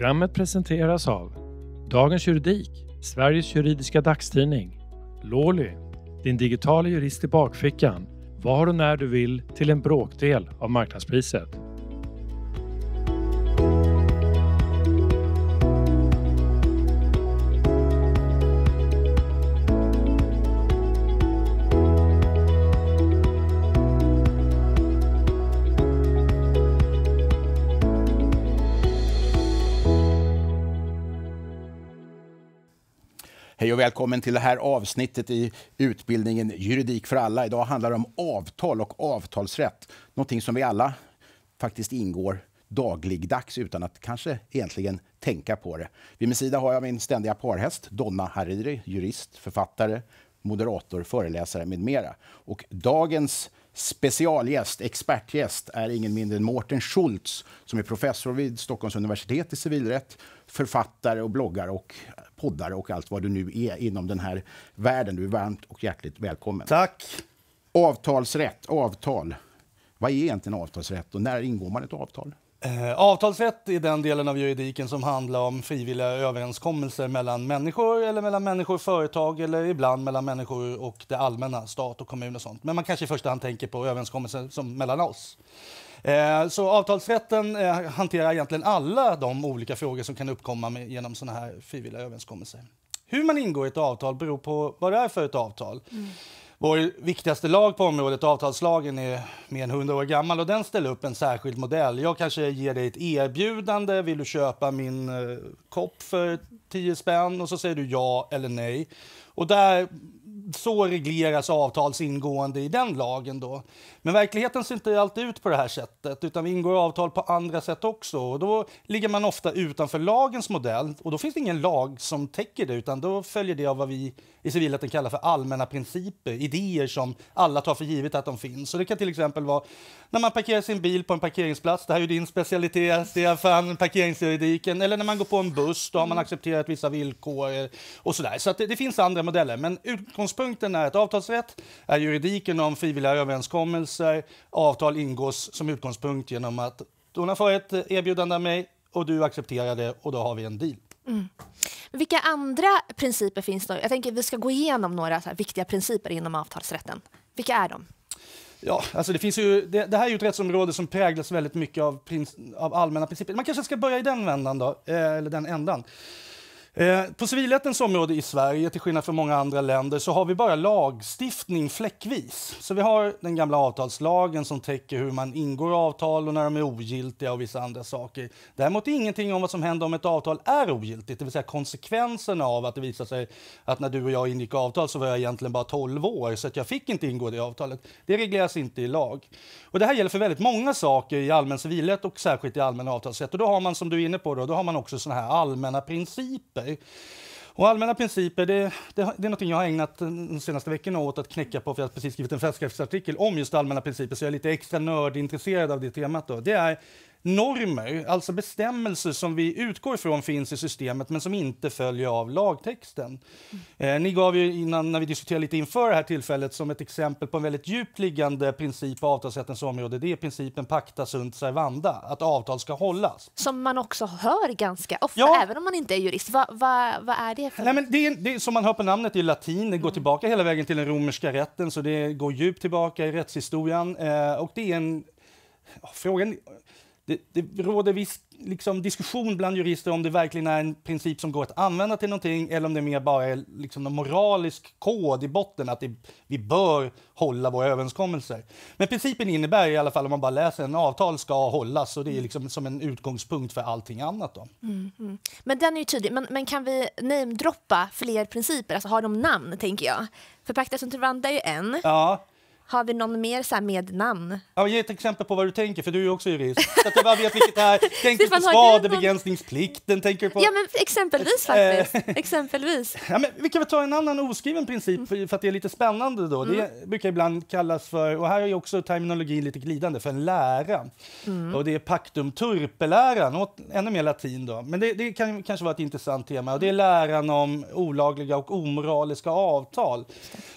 Programmet presenteras av Dagens Juridik, Sveriges juridiska dagstidning, Lawly, din digitala jurist i bakfickan, var och när du vill till en bråkdel av marknadspriset. välkommen till det här avsnittet i utbildningen Juridik för alla. Idag handlar det om avtal och avtalsrätt, någonting som vi alla faktiskt ingår dagligdags utan att kanske egentligen tänka på det. Vid min sida har jag min ständiga parhäst Donna Hariri, jurist, författare, moderator, föreläsare med mera. Och dagens specialgäst, expertgäst, är ingen mindre än Mårten Schultz som är professor vid Stockholms universitet i civilrätt, författare och bloggare och poddar och allt vad du nu är inom den här världen. Du är varmt och hjärtligt välkommen. Tack! Avtalsrätt, avtal. Vad är egentligen avtalsrätt och när ingår man ett avtal? Eh, avtalsrätt är den delen av juridiken som handlar om frivilliga överenskommelser mellan människor eller mellan människor och företag eller ibland mellan människor och det allmänna, stat och kommun och sånt. Men man kanske i första hand tänker på överenskommelser som mellan oss. Eh, så avtalsrätten eh, hanterar egentligen alla de olika frågor som kan uppkomma genom sådana här frivilliga överenskommelser. Hur man ingår ett avtal beror på vad det är för ett avtal. Mm. Vår viktigaste lag på området, avtalslagen, är mer än 100 år gammal och den ställer upp en särskild modell. Jag kanske ger dig ett erbjudande. Vill du köpa min eh, kopp för 10 spänn? Och så säger du ja eller nej. Och där så regleras avtals ingående i den lagen. Då. Men verkligheten ser inte alltid ut på det här sättet, utan vi ingår avtal på andra sätt också. Och då ligger man ofta utanför lagens modell och då finns det ingen lag som täcker det, utan då följer det av vad vi i civilrätten kallar för allmänna principer, idéer som alla tar för givet att de finns. Så det kan till exempel vara när man parkerar sin bil på en parkeringsplats, det här är din specialitet, Stefan, parkeringsjuridiken, eller när man går på en buss, då har man mm. accepterat vissa villkor och sådär. Så det, det, finns andra modeller, men utgångspunkten är att avtalsrätt är juridiken om frivilliga överenskommelser, avtal ingås som utgångspunkt genom att har fått ett erbjudande av mig och du accepterar det och då har vi en deal. Mm. Vilka andra principer finns det? Jag tänker vi ska gå igenom några viktiga principer inom avtalsrätten. Vilka är de? Ja, alltså det, finns ju, det, det, här är ju ett rättsområde som präglas väldigt mycket av, av allmänna principer. Man kanske ska börja i den vändan då, eh, eller den ändan. Eh, på civilrättens område i Sverige, till skillnad från många andra länder, så har vi bara lagstiftning fläckvis. Så vi har den gamla avtalslagen som täcker hur man ingår avtal och när de är ogiltiga och vissa andra saker. Däremot ingenting om vad som händer om ett avtal är ogiltigt, det vill säga konsekvenserna av att det visar sig att när du och jag ingick avtal så var jag egentligen bara 12 år, så att jag fick inte ingå det avtalet. Det regleras inte i lag. Och det här gäller för väldigt många saker i allmän civilrätt och särskilt i allmän avtalsrätt. Och då har man, som du är inne på, då, då har man också såna här allmänna principer dig. Och allmänna principer det, det, det är något jag har ägnat de senaste veckorna åt att knäcka på för jag har precis skrivit en färskraftsartikel om just allmänna principer så jag är lite extra nördintresserad av det temat. Då. Det är normer, alltså bestämmelser som vi utgår ifrån finns i systemet men som inte följer av lagtexten. Mm. Eh, ni gav ju innan när vi diskuterade lite inför det här tillfället som ett exempel på en väldigt djupt liggande princip på avtalsrättens område. Det är principen pacta sunt servanda, att avtal ska hållas. Som man också hör ganska ofta, ja. även om man inte är jurist. Va, va, vad är det för... Nej, men det, är, det är, som man hör på namnet, det är latin, det går mm. tillbaka hela vägen till den romerska rätten, så det går djupt tillbaka i rättshistorien. Eh, och det är en... Frågan det, det råder viss liksom, diskussion bland jurister om det verkligen är en princip som går att använda till någonting eller om det mer bara är liksom, en moralisk kod i botten att det, vi bör hålla våra överenskommelser. Men principen innebär i alla fall om man bara läser en avtal ska hållas och det är mm. liksom som en utgångspunkt för allting annat. Då. Mm, mm. Men den är ju tydlig. Men, men kan vi namedroppa fler principer? Alltså har de namn, tänker jag? Förpakta sunt är ju en. Ja. Har vi någon mer så med namn? Ja, ge ett exempel på vad du tänker, för du är också jurist. Så att jag bara vet vilket det är. Tänker Stefan, på skadebegränsningsplikten? Tänker på... Ja, men exempelvis faktiskt. Eh. exempelvis. Ja, men vi kan väl ta en annan oskriven princip, för att det är lite spännande då. Mm. Det brukar ibland kallas för, och här är också terminologin lite glidande, för en lära. Mm. Och det är pactum turpeläran, ännu mer latin då. Men det, det kan kanske vara ett intressant tema. Och det är läran om olagliga och omoraliska avtal.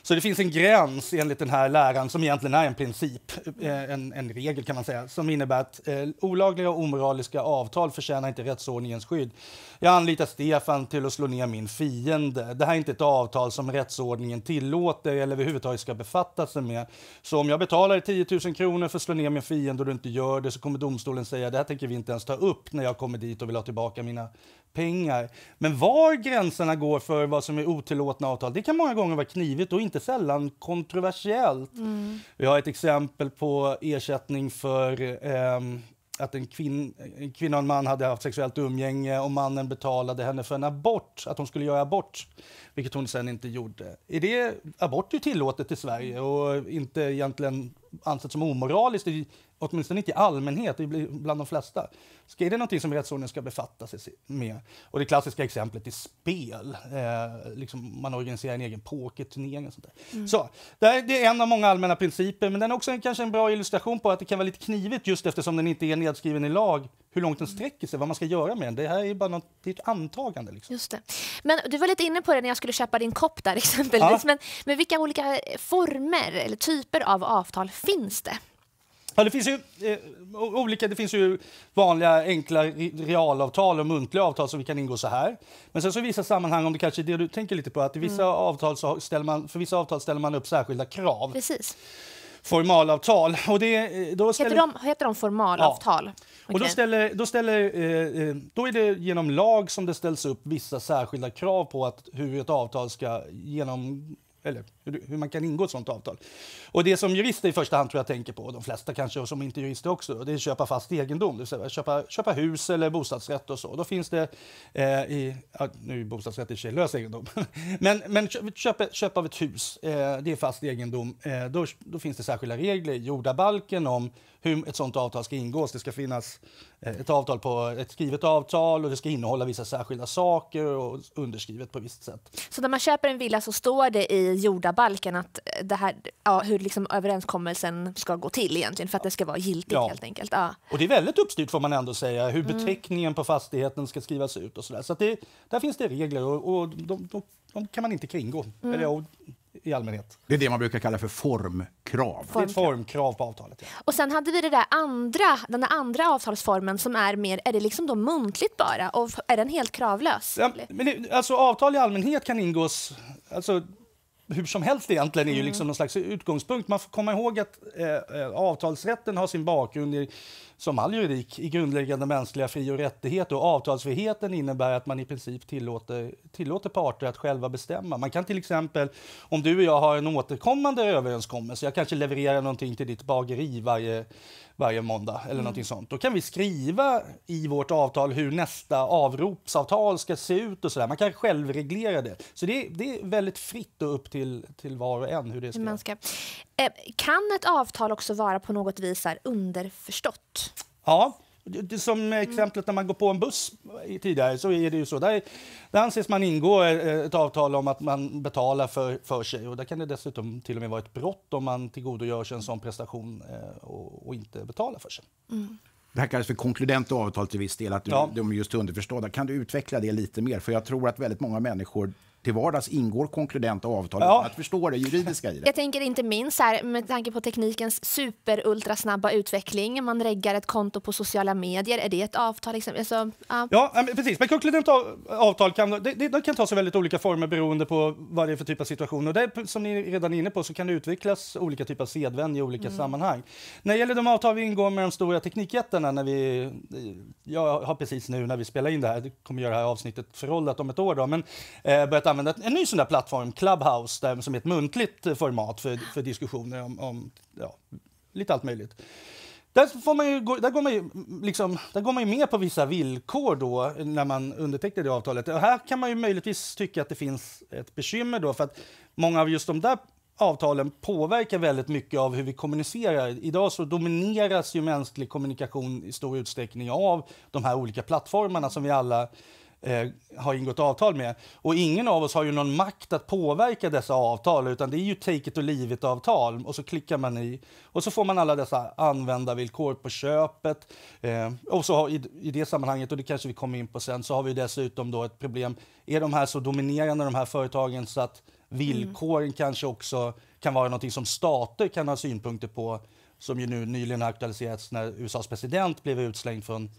Så det finns en gräns enligt den här läran lagen, som egentligen är en princip, eh, en, en regel kan man säga, som innebär att eh, olagliga och omoraliska avtal förtjänar inte rättsordningens skydd. Jag anlitar Stefan till att slå ner min fiende. Det här är inte ett avtal som rättsordningen tillåter eller överhuvudtaget ska befatta sig med. Så om jag betalar 10 000 kronor för att slå ner min fiende och du inte gör det så kommer domstolen säga det här tänker vi inte ens ta upp när jag kommer dit och vill ha tillbaka mina pengar. Men var gränserna går för vad som är otillåtna avtal det kan många gånger vara knivigt och inte sällan kontroversiellt. Mm. Vi har ett exempel på ersättning för eh, att en, kvin en kvinna och en man hade haft sexuellt umgänge och mannen betalade henne för en abort, att hon skulle göra abort, vilket hon sen inte gjorde. Är det, abort är ju tillåtet i Sverige och inte egentligen ansett som omoraliskt, åtminstone inte i allmänhet, bland de flesta. Så är det någonting som rättsordningen ska befatta sig med? Och det klassiska exemplet är spel. Eh, liksom man organiserar en egen pokerturnering och sånt där. Mm. Så, det här är en av många allmänna principer, men den är också en, kanske en bra illustration på att det kan vara lite knivigt just eftersom den inte är nedskriven i lag hur långt den sträcker sig, vad man ska göra med den. Det här är bara något, det är ett antagande. Liksom. Just det. Men du var lite inne på det när jag skulle köpa din kopp där exempelvis. Ja. Men, men vilka olika former eller typer av avtal finns det? Ja, det finns ju eh, olika. Det finns ju vanliga enkla realavtal och muntliga avtal som vi kan ingå så här. Men sen så i vissa sammanhang, om det kanske är det du tänker lite på, att i vissa mm. avtal så ställer man, för vissa avtal ställer man upp särskilda krav. Precis formalavtal. Och det, eh, då ställer... heter, de, heter de formalavtal? Ja. Okay. Och då, ställer, då, ställer, eh, eh, då är det genom lag som det ställs upp vissa särskilda krav på att hur ett avtal ska genom, eller hur, hur man kan ingå ett sånt avtal. Och det som jurister i första hand tror jag tänker på, och de flesta kanske och som inte jurister också, det är att köpa fast egendom. Det vill köpa, köpa hus eller bostadsrätt och så. Då finns det eh, i, ja, nu är bostadsrätt i och för sig lös egendom, men, men köpa, köpa av ett hus, eh, det är fast egendom. Eh, då, då finns det särskilda regler i jordabalken om hur ett sånt avtal ska ingås. Det ska finnas eh, ett, avtal på, ett skrivet avtal och det ska innehålla vissa särskilda saker och underskrivet på visst sätt. Så när man köper en villa så står det i jordabalken att eh, det här, ja, hur liksom överenskommelsen ska gå till egentligen för att det ska vara giltigt ja. helt enkelt? Ja. Och det är väldigt uppstyrt får man ändå säga, hur mm. beteckningen mm. på fastigheten ska skrivas ut och sådär. Så, där. så det, där finns det regler och, och de, de, de, kan man inte kringgå. Mm. Eller, och, i allmänhet. Det är det man brukar kalla för formkrav. formkrav. Ett formkrav på avtalet. Ja. Och sen hade vi det där andra, den där andra avtalsformen som är mer, är det liksom då muntligt bara och är den helt kravlös? Ja, men det, alltså avtal i allmänhet kan ingås, alltså hur som helst egentligen är ju mm. liksom någon slags utgångspunkt. Man får komma ihåg att eh, eh avtalsrätten har sin bakgrund i som all juridik i grundläggande mänskliga fri och rättigheter. Och avtalsfriheten innebär att man i princip tillåter, tillåter parter att själva bestämma. Man kan till exempel, om du och jag har en återkommande överenskommelse, jag kanske levererar någonting till ditt bageri varje, varje måndag eller mm. någonting sånt. Då kan vi skriva i vårt avtal hur nästa avropsavtal ska se ut och sådär. Man kan själv reglera det. Så det, det är väldigt fritt och upp till, till var och en hur det ska... Man eh, kan ett avtal också vara på något vis underförstått? Ja, som exemplet när man går på en buss tidigare så är det ju så. Där, där anses man ingå eh, ett avtal om att man betalar för, för sig och där kan det dessutom till och med vara ett brott om man tillgodogör sig en sån prestation eh, och, och inte betalar för sig. Mm. Det här kallas för konkludenta avtal till viss del, att du, ja. de är just underförstådda. Kan du utveckla det lite mer? För jag tror att väldigt många människor till vardags ingår konkludenta avtal ja. att förstå det juridiska i det. Jag tänker inte minst här, med tanke på teknikens superultrasnabba utveckling. Man reggar ett konto på sociala medier. Är det ett avtal? Liksom? Alltså, ja. ja, precis. Men konkludenta avtal kan, det, det, kan ta sig väldigt olika former beroende på vad det är för typ av situation. Och det, som ni redan är inne på så kan det utvecklas olika typer av sedvänja i olika mm. sammanhang. När det gäller de avtal vi ingår med de stora teknikjättarna, när vi, jag har precis nu när vi spelar in det här, kommer göra det här avsnittet föråldrat om ett år, då, men eh, börjat använda en ny sån där plattform, Clubhouse, där, som är ett muntligt eh, format för, för diskussioner om, om ja, lite allt möjligt. Där, får man ju, där, går man ju, liksom, där går man ju med på vissa villkor då när man undertecknar det avtalet. Och här kan man ju möjligtvis tycka att det finns ett bekymmer då för att många av just de där avtalen påverkar väldigt mycket av hur vi kommunicerar. Idag så domineras ju mänsklig kommunikation i stor utsträckning av de här olika plattformarna som vi alla Eh, har ingått avtal med. Och ingen av oss har ju någon makt att påverka dessa avtal utan det är ju take it or leave it avtal och så klickar man i och så får man alla dessa användarvillkor på köpet. Eh, och så har, i, i, det sammanhanget, och det kanske vi kommer in på sen, så har vi dessutom då ett problem. Är de här så dominerande de här företagen så att villkoren mm. kanske också kan vara något som stater kan ha synpunkter på som ju nu nyligen har aktualiserats när USAs president blev utslängd från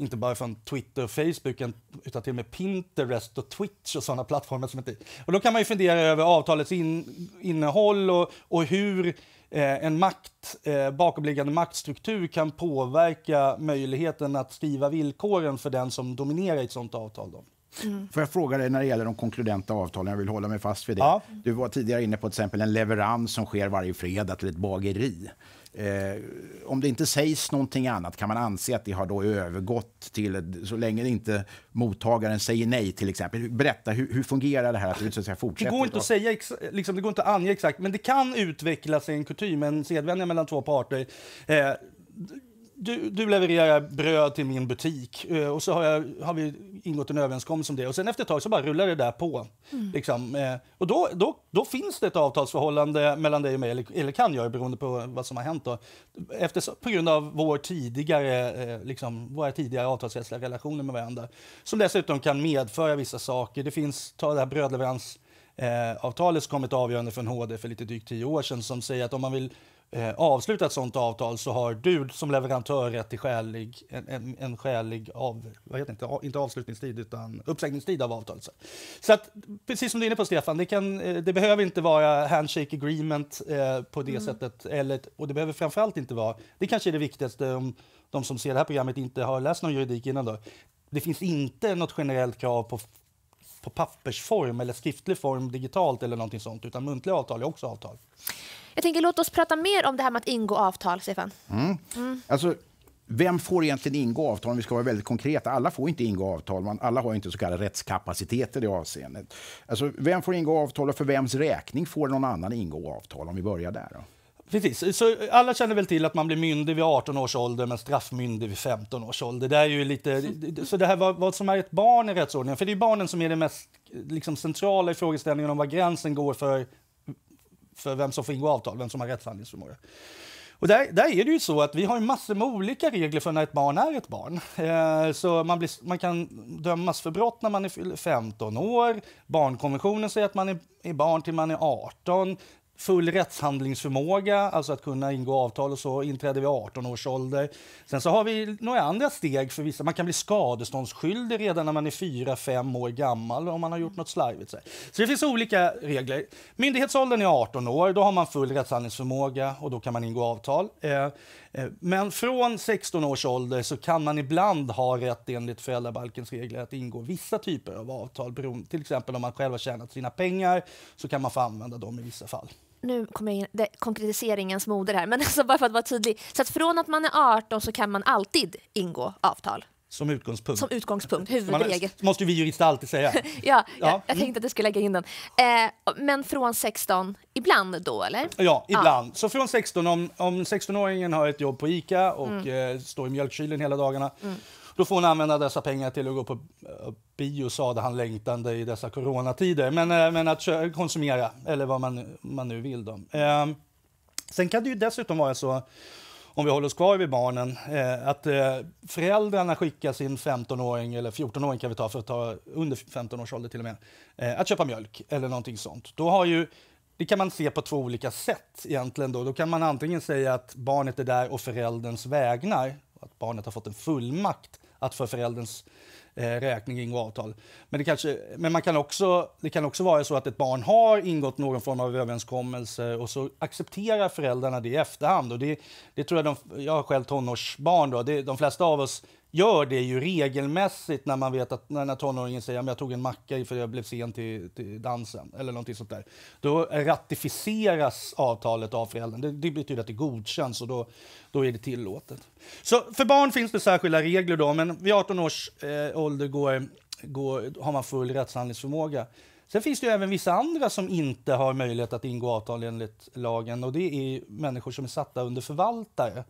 inte bara från Twitter och Facebook utan till och med Pinterest och Twitch och sådana plattformar. som inte... Och Då kan man ju fundera över avtalets in, innehåll och, och hur eh, en makt, eh, bakomliggande maktstruktur kan påverka möjligheten att skriva villkoren för den som dominerar ett sådant avtal. Då. Mm. Får jag fråga dig när det gäller de konkludenta avtalen? Jag vill hålla mig fast vid det. Ja. Du var tidigare inne på till exempel en leverans som sker varje fredag till ett bageri. Eh, om det inte sägs någonting annat kan man anse att det har då övergått till, så länge inte mottagaren säger nej till exempel. Berätta, hur, hur fungerar det här att du så att säga, Det går inte att säga, liksom, det går inte att ange exakt, men det kan utvecklas en kutym, en sedvänja mellan två parter. Eh, du, du levererar bröd till min butik eh, och så har, jag, har vi ingått en överenskommelse om det. Och sen efter ett tag så bara rullar det där på. Mm. Liksom. Eh, och då, då, då finns det ett avtalsförhållande mellan dig och mig, eller, eller kan göra beroende på vad som har hänt. Då. Efter, på grund av vår tidigare, eh, liksom, våra tidigare avtalsrättsliga relationer med varandra. Som dessutom kan medföra vissa saker. Det finns, ta det här brödleverans som kom ett avgörande från HD för lite drygt tio år sedan som säger att om man vill eh, avsluta ett sånt avtal så har du som leverantör rätt till skälig, en, en, en skälig av, vad heter det, inte, avslutningstid utan uppsägningstid av avtalet. Så att, precis som du är inne på Stefan, det, kan, eh, det behöver inte vara handshake agreement eh, på det mm. sättet. Eller, och det behöver framförallt inte vara, det kanske är det viktigaste om de som ser det här programmet inte har läst någon juridik innan då. Det finns inte något generellt krav på på pappersform eller skriftlig form digitalt eller någonting sånt, utan muntliga avtal är också avtal. Jag tänker, låt oss prata mer om det här med att ingå avtal, Stefan. Mm. Mm. Alltså, vem får egentligen ingå avtal? Om vi ska vara väldigt konkreta. Alla får inte ingå avtal. Man, alla har inte så kallade rättskapaciteter i avseendet. Alltså, vem får ingå avtal och för vems räkning får någon annan ingå avtal? Om vi börjar där. Då? Precis. Så alla känner väl till att man blir myndig vid 18 års ålder men straffmyndig vid 15 års ålder. Det är ju lite, så det här var, vad som är ett barn i rättsordningen, för det är barnen som är det mest liksom, centrala i frågeställningen om var gränsen går för för vem som får ingå avtal, vem som har rättshandlingsförmåga. Och där, där, är det ju så att vi har massor med olika regler för när ett barn är ett barn. Eh, så man, blir, man, kan dömas för brott när man är 15 år. Barnkonventionen säger att man är, är barn till man är 18 full rättshandlingsförmåga, alltså att kunna ingå avtal och så, inträder vid 18 års ålder. Sen så har vi några andra steg för vissa. Man kan bli skadeståndsskyldig redan när man är 4-5 år gammal om man har gjort något slarvigt. Så det finns olika regler. Myndighetsåldern är 18 år, då har man full rättshandlingsförmåga och då kan man ingå avtal. Eh, eh, men från 16 års ålder så kan man ibland ha rätt enligt föräldrabalkens regler att ingå vissa typer av avtal. Till exempel om man själv har tjänat sina pengar så kan man få använda dem i vissa fall nu kommer jag in, det, konkretiseringens moder här, men alltså bara för att vara tydlig. Så att från att man är 18 så kan man alltid ingå avtal. Som utgångspunkt. Som utgångspunkt, huvudregel. Man, måste vi jurister alltid säga. ja, ja, ja, jag tänkte att jag skulle lägga in den. Eh, men från 16, ibland då eller? Ja, ibland. Ja. Så från 16, om, om 16-åringen har ett jobb på ICA och mm. eh, står i mjölkkylen hela dagarna mm. Då får hon använda dessa pengar till att gå på eh, bio, sade han längtande i dessa coronatider. Men, eh, men att konsumera, eller vad man, man nu vill. Då. Ehm, sen kan det ju dessutom vara så, om vi håller oss kvar vid barnen, eh, att föräldrarna skickar sin 15-åring, eller 14-åring kan vi ta för att ta under 15 års ålder till och med, att köpa mjölk eller någonting sånt. Då har ju det kan man se på två olika sätt. egentligen. Då. då kan man antingen säga att barnet är där och förälderns vägnar, att barnet har fått en fullmakt att för förälderns eh, räkning ingå avtal. Men, det, kanske, men man kan också, det kan också vara så att ett barn har ingått någon form av överenskommelse och så accepterar föräldrarna det i efterhand. Och det, det tror jag, de, jag har själv tonårsbarn, då, det, de flesta av oss gör det ju regelmässigt när man vet att när, tonåringen säger att jag tog en macka för jag blev sen till, till dansen eller någonting sånt där. Då ratificeras avtalet av föräldern. Det, det betyder att det godkänns och då, då är det tillåtet. Så för barn finns det särskilda regler då, men vid 18 års eh, ålder går, går, har man full rättshandlingsförmåga. Sen finns det även vissa andra som inte har möjlighet att ingå avtal enligt lagen och det är människor som är satta under förvaltare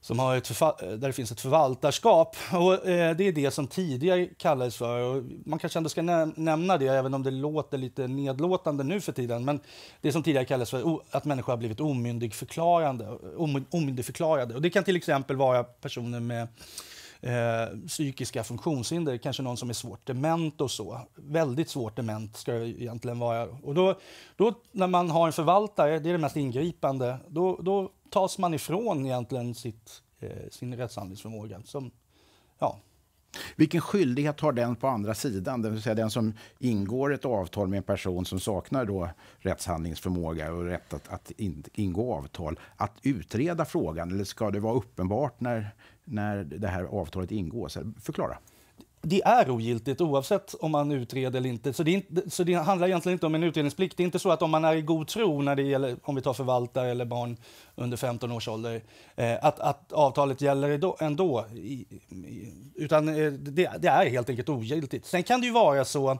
som har ett eh, där det finns ett förvaltarskap. Och, eh, det är det som tidigare kallades för... Och man kanske ändå ska näm nämna det, även om det låter lite nedlåtande nu för tiden. Men Det som tidigare kallades för att människor har blivit omyndigförklarande, om omyndigförklarade. Och det kan till exempel vara personer med eh, psykiska funktionshinder, kanske någon som är svårt dement och så. Väldigt svårt dement ska det egentligen vara. Och då, då, när man har en förvaltare, det är det mest ingripande, då, då tas man ifrån egentligen sitt, eh, sin rättshandlingsförmåga. Som, ja. Vilken skyldighet har den på andra sidan, det vill säga den som ingår ett avtal med en person som saknar då rättshandlingsförmåga och rätt att, att in, ingå avtal, att utreda frågan? Eller ska det vara uppenbart när, när det här avtalet ingås? Förklara det är ogiltigt oavsett om man utreder eller inte. Så det, inte, så det handlar egentligen inte om en utredningsplikt. Det är inte så att om man är i god tro när det gäller, om vi tar förvaltare eller barn under 15 års ålder, eh, att, att avtalet gäller ändå. I, i, utan eh, det, det, är helt enkelt ogiltigt. Sen kan det ju vara så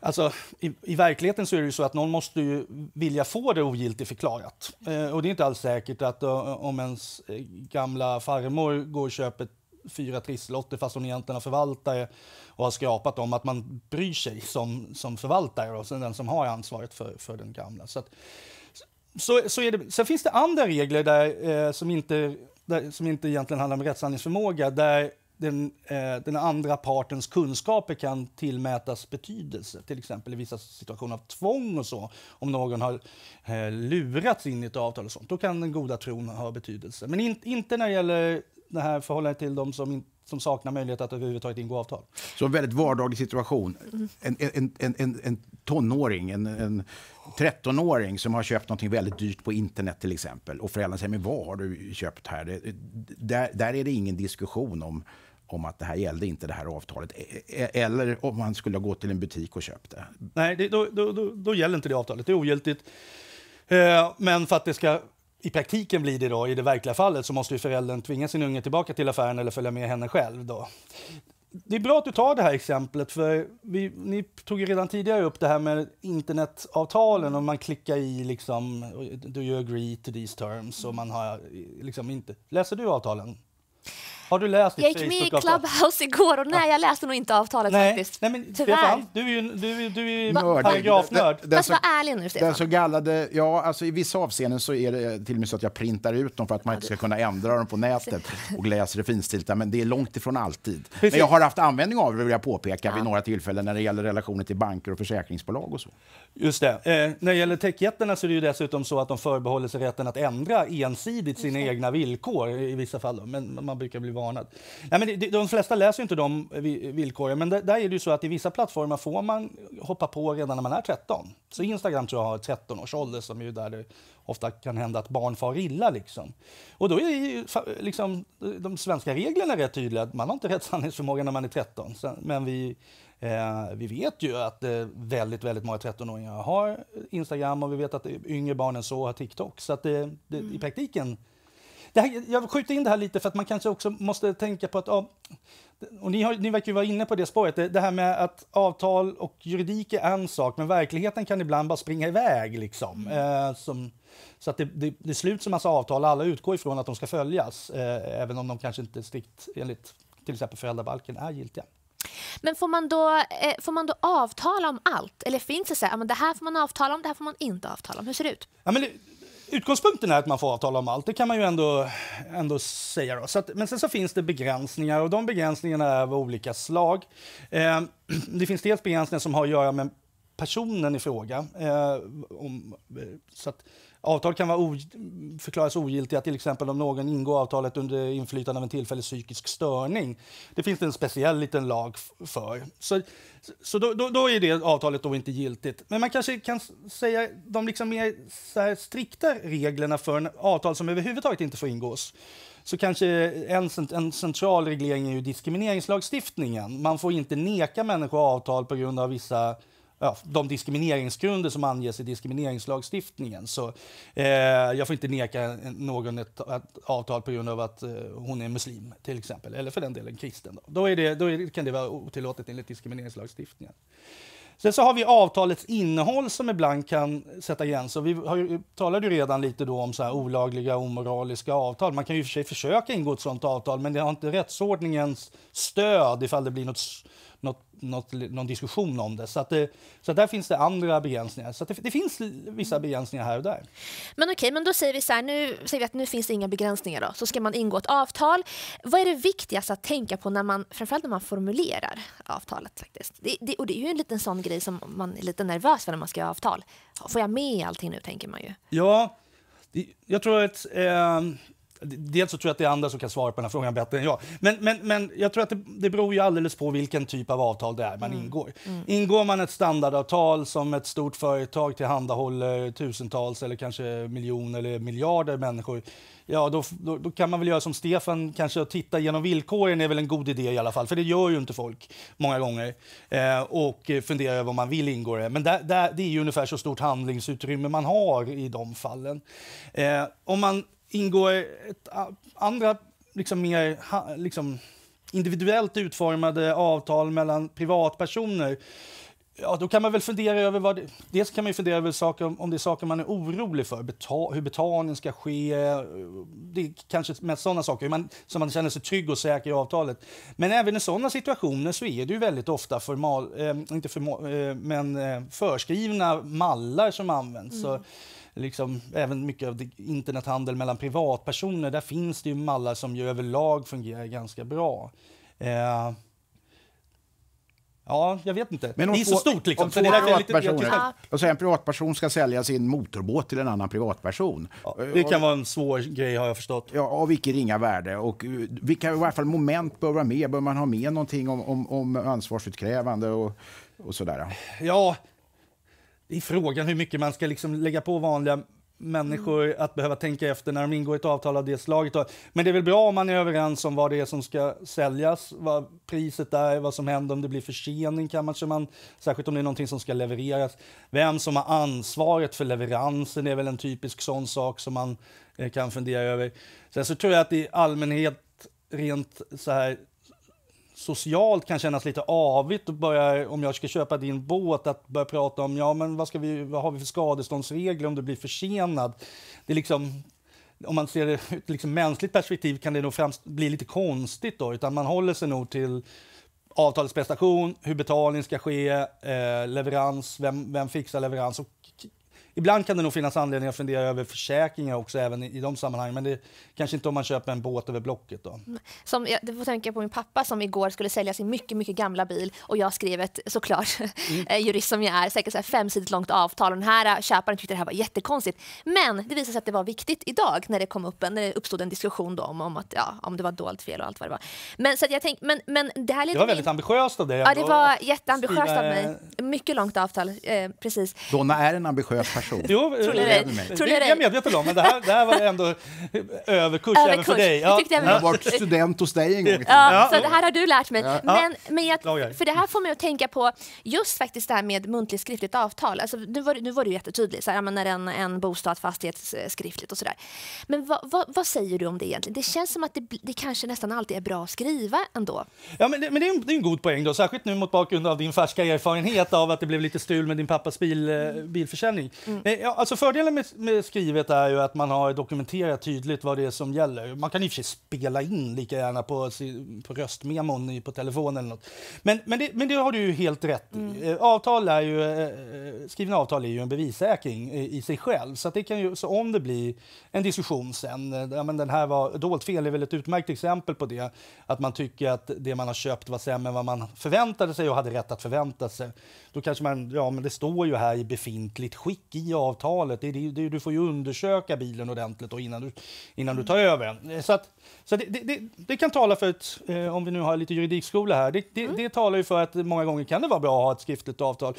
Alltså, i, i, verkligheten så är det ju så att någon måste ju vilja få det ogiltigt förklarat. Eh, och det är inte alls säkert att eh, om ens eh, gamla farmor går och köper fyra trisslotter fast hon egentligen har förvaltare och har skrapat dem, att man bryr sig som, som förvaltare och sen den som har ansvaret för, för den gamla. Så att, så, så är det. Sen finns det andra regler där, eh, som, inte, där, som inte egentligen handlar om rättshandlingsförmåga, där den, eh, den, andra partens kunskaper kan tillmätas betydelse. Till exempel i vissa situationer av tvång och så, om någon har eh, lurats in i ett avtal och sånt, då kan den goda tron ha betydelse. Men in, inte när det gäller det här förhållandet till dem som, som saknar möjlighet att överhuvudtaget ingå avtal. Så en väldigt vardaglig situation. En, en, en, en, en tonåring, en, en 13-åring som har köpt något väldigt dyrt på internet till exempel och föräldrarna säger men vad har du köpt här? Det, där, där är det ingen diskussion om om att det här gällde inte det här avtalet. E, e, eller om man skulle gå till en butik och köpt det. Nej, det, då, då, då, då, gäller inte det avtalet. Det är ogiltigt. Eh, men för att det ska i praktiken blir det då, i det verkliga fallet, så måste ju föräldern tvinga sin unge tillbaka till affären eller följa med henne själv. Då. Det är bra att du tar det här exemplet, för vi, ni tog ju redan tidigare upp det här med internetavtalen och man klickar i liksom “Do you agree to these terms?” och man har liksom inte... Läser du avtalen? Har du läst jag gick med i Clubhouse igår och nej, jag läste nog inte avtalet nej, faktiskt. Nej, men Tyvärr. Stefan, du är ju du, du är ju paragrafnörd. Den, den, Fast var ärlig nu, Stefan. Den så kallade, ja, alltså i vissa avseenden så är det till och med så att jag printar ut dem för att man inte ska kunna ändra dem på nätet och läser det finstilta, men det är långt ifrån alltid. Men jag har haft användning av det, vill jag påpeka, ja. vid några tillfällen när det gäller relationer till banker och försäkringsbolag och så. Just det. Eh, när det gäller techjättarna så är det ju dessutom så att de förbehåller sig rätten att ändra ensidigt sina egna villkor i vissa fall, då. men man brukar bli varnad. Nej, men de, de flesta läser inte de villkoren, men där, där är det så att i vissa plattformar får man hoppa på redan när man är 13. Så Instagram tror jag har 13 års ålder som är där det ofta kan hända att barn far illa. Liksom. Och då är ju, liksom, de svenska reglerna rätt tydliga. Man har inte rätt sanningsförmåga när man är 13. Men vi, eh, vi vet ju att eh, väldigt, väldigt många 13-åringar har Instagram och vi vet att yngre barn än så har TikTok. Så att det, det mm. i praktiken här, jag skjuter in det här lite för att man kanske också måste tänka på att... Och ni, har, ni verkar ju vara inne på det spåret. Det, det, här med att avtal och juridik är en sak men verkligheten kan ibland bara springa iväg. Liksom. Mm. Eh, som, så att det, det, det sluts en massa avtal och alla utgår ifrån att de ska följas eh, även om de kanske inte strikt enligt till exempel föräldrabalken är giltiga. Men får man, då, eh, får man då avtala om allt? Eller finns det så här, det här får man avtala om, det här får man inte avtala om? Hur ser det ut? Ja, men utgångspunkten är att man får avtala om allt, det kan man ju ändå, ändå säga. Då. Så att, men sen så finns det begränsningar och de begränsningarna är av olika slag. Eh, det finns dels begränsningar som har att göra med personen i fråga. Eh, om, eh, så att, Avtal kan vara förklaras ogiltiga till exempel om någon ingår avtalet under inflytande av en tillfällig psykisk störning. Det finns det en speciell liten lag för. Så, så då, då, då är det avtalet då inte giltigt. Men man kanske kan säga de liksom mer så strikta reglerna för en avtal som överhuvudtaget inte får ingås så kanske en, en, central reglering är ju diskrimineringslagstiftningen. Man får inte neka människor avtal på grund av vissa ja, de diskrimineringsgrunder som anges i diskrimineringslagstiftningen. Så, eh, jag får inte neka någon ett, ett avtal på grund av att eh, hon är muslim, till exempel, eller för den delen kristen. Då, då, är det, då är, kan det vara otillåtet enligt diskrimineringslagstiftningen. Sen så har vi avtalets innehåll som ibland kan sätta gränser. Vi har ju, talade ju redan lite då om så här olagliga omoraliska avtal. Man kan ju för sig försöka ingå ett sånt avtal men det har inte rättsordningens stöd ifall det blir något något, något, någon diskussion om det. Så, att det, eh, så att där finns det andra begränsningar. Så det, det, finns vissa mm. begränsningar här och där. Men okej, okay, men då säger vi så här, nu säger vi att nu finns det inga begränsningar då, så ska man ingå ett avtal. Vad är det viktigaste att tänka på när man, framförallt när man formulerar avtalet faktiskt? Det, det, och det är ju en liten sån grej som man är lite nervös för när man ska göra avtal. Får jag med allting nu, tänker man ju. Ja, jag tror att eh, dels så tror jag att det är andra som kan svara på den här frågan bättre än jag. Men, men, men jag tror att det, det beror ju alldeles på vilken typ av avtal det är man mm. ingår. Mm. Ingår man ett standardavtal som ett stort företag tillhandahåller tusentals eller kanske miljoner eller miljarder människor ja, då, då, då, kan man väl göra som Stefan, kanske att titta genom villkoren är väl en god idé i alla fall, för det gör ju inte folk många gånger. Eh, och fundera över om man vill ingå det. Men där, där, det är ju ungefär så stort handlingsutrymme man har i de fallen. Eh, om man Ingår ett, andra liksom mer liksom, individuellt utformade avtal mellan privatpersoner Ja, då kan man väl fundera över vad... Det, dels kan man fundera över saker, om, det är saker man är orolig för, betal, hur betalningen ska ske. Det är kanske mest sådana saker, man, så man känner sig trygg och säker i avtalet. Men även i sådana situationer så är det ju väldigt ofta formal, eh, inte formal, eh, men, eh, förskrivna mallar som används. Mm. Så, liksom, även mycket av internethandel mellan privatpersoner, där finns det ju mallar som ju överlag fungerar ganska bra. Eh, Ja, jag vet inte. Men det är två, så stort liksom. Om två privatpersoner, ja. en privatperson ska sälja sin motorbåt till en annan privatperson. Ja, eh, det kan och, vara en svår grej har jag förstått. Ja, av vilket ringa värde. Och eh, vilka i varje fall moment bör vara med? Bör man ha med någonting om, om, om ansvarsutkrävande och, och sådär? Ja, det är frågan hur mycket man ska liksom lägga på vanliga människor mm. att behöva tänka efter när de ingår ett avtal av det slaget. Men det är väl bra om man är överens om vad det är som ska säljas, vad priset är, vad som händer om det blir försening kanske man, särskilt om det är någonting som ska levereras. Vem som har ansvaret för leveransen är väl en typisk sån sak som man eh, kan fundera över. Sen så tror jag att i allmänhet rent så här socialt kan kännas lite avigt att börja, om jag ska köpa din båt, att börja prata om ja, men vad, ska vi, vad har vi för skadeståndsregler om du blir försenad. Det är liksom, om man ser det ur ett liksom mänskligt perspektiv kan det nog främst bli lite konstigt då, utan man håller sig nog till avtalets prestation, hur betalning ska ske, eh, leverans, vem, vem fixar leverans och Ibland kan det nog finnas anledning att fundera över försäkringar också även i, i de sammanhangen. Men det kanske inte om man köper en båt över Blocket. Då. Mm. Som, jag får tänka på min pappa som igår skulle sälja sin mycket, mycket gamla bil och jag skrev ett, såklart, mm. Eh, jurist som jag är, säkert femsidigt långt avtal. Och den här eh, köparen tyckte det här var jättekonstigt. Men det visade sig att det var viktigt idag när det kom upp när det uppstod en diskussion om, om, att, ja, om det var dolt fel och allt vad det var. Men, så jag tänk, men, men det här det var väldigt in... ambitiöst av dig. Ja, det var jätteambitiöst skriva... av mig. Mycket långt avtal, eh, precis. Donna är en ambitiös person person. Jo, eh, Trolleri. Det är jag medveten om, men det här, det här var ändå överkurs, även för dig. Ja. Jag, har varit student hos dig en gång ja, Så det här har du lärt mig. Men, men jag, för det här får mig att tänka på just faktiskt det här med muntligt skriftligt avtal. Alltså, nu, var, nu var du jättetydlig, så här, när en, en bostad, fastighet skriftligt och sådär. Men va, va, vad säger du om det egentligen? Det känns som att det, det kanske nästan alltid är bra att skriva ändå. Ja, men, det, men det, är en, det är en god poäng då, särskilt nu mot bakgrund av din färska erfarenhet av att det blev lite stul med din pappas bil, eh, bilförsäljning. Mm. Mm. Ja, alltså fördelen med, med, skrivet är ju att man har dokumenterat tydligt vad det är som gäller. Man kan i och för sig spela in lika gärna på, på röstmemon på telefonen eller något. Men, men, det, men det har du ju helt rätt i. Mm. Eh, avtal är ju, eh, eh, skrivna avtal är ju en bevissäkring i, i sig själv. Så, det kan ju, så om det blir en diskussion sen, ja, men den här var dolt fel är väl ett utmärkt exempel på det. Att man tycker att det man har köpt var sämre än vad man förväntade sig och hade rätt att förvänta sig. Då kanske man, ja men det står ju här i befintligt skick i avtalet. Det, det, det, du får ju undersöka bilen ordentligt då innan, du, innan du tar mm. över den. Eh, så, att, så det, det, kan tala för ett, eh, om vi nu har lite juridikskola här, det, mm. talar ju för att många gånger kan det vara bra att ha ett skriftligt avtal.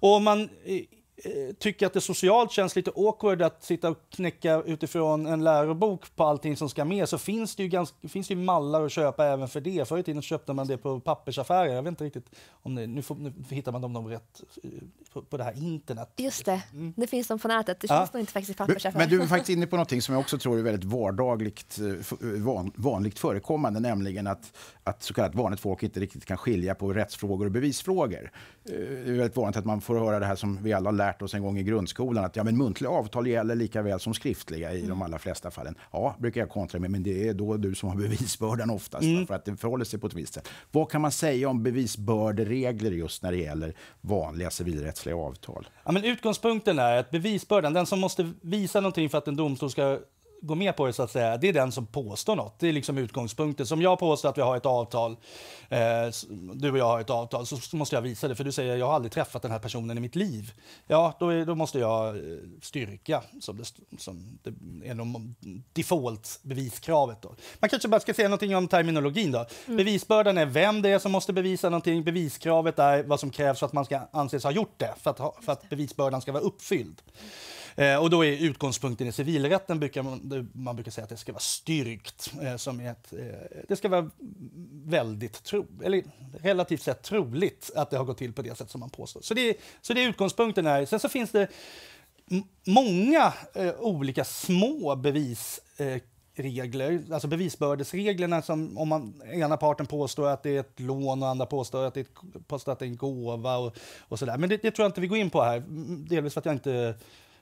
Och man eh, Eh, tycker att det socialt känns lite awkward att sitta och knäcka utifrån en lärobok på allting som ska med så finns det ju, ganska, finns det ju mallar att köpa även för det. Förr i köpte man det på pappersaffärer. Jag vet inte riktigt om det, nu, får, nu hittar man dem rätt eh, på, på det här internet. Just det, mm. det finns de på nätet. Det finns ja. nog inte faktiskt pappersaffärer. Men, du är faktiskt inne på någonting som jag också tror är väldigt vardagligt eh, vanligt förekommande, nämligen att, att så kallat vanligt folk inte riktigt kan skilja på rättsfrågor och bevisfrågor. Det är väldigt vanligt att man får höra det här som vi alla lär lärt oss en gång i grundskolan att ja, men muntliga avtal gäller lika väl som skriftliga i mm. de allra flesta fallen. Ja, brukar jag kontra med, men det är då du som har bevisbördan oftast, mm. för att det förhåller sig på ett visst sätt. Vad kan man säga om bevisbörderegler just när det gäller vanliga civilrättsliga avtal? Ja, men utgångspunkten är att bevisbördan, den som måste visa någonting för att en domstol ska gå med på det, så att säga, det är den som påstår nåt. Det är liksom utgångspunkten. Som jag påstår att vi har ett avtal, eh, du och jag har ett avtal, så, måste jag visa det. För du säger, jag har aldrig träffat den här personen i mitt liv. Ja, då, är, då måste jag eh, styrka, som det, som det är de default-beviskravet. Man kanske bara ska säga någonting om terminologin då. Mm. Bevisbördan är vem det är som måste bevisa någonting. Beviskravet är vad som krävs för att man ska anses ha gjort det, för att, för att bevisbördan ska vara uppfylld. Eh, och då är utgångspunkten i civilrätten, brukar man, man brukar säga att det ska vara styrkt. Eh, som ett, eh, det ska vara väldigt tro, eller relativt sett troligt att det har gått till på det sätt som man påstår. Så det, så det är utgångspunkten här. Sen så finns det många eh, olika små bevis eh, regler, alltså bevisbördesreglerna som om man, ena parten påstår att det är ett lån och andra påstår att det är, ett, påstår att det är en gåva och, och sådär. Men det, det, tror jag inte vi går in på här, delvis för att jag inte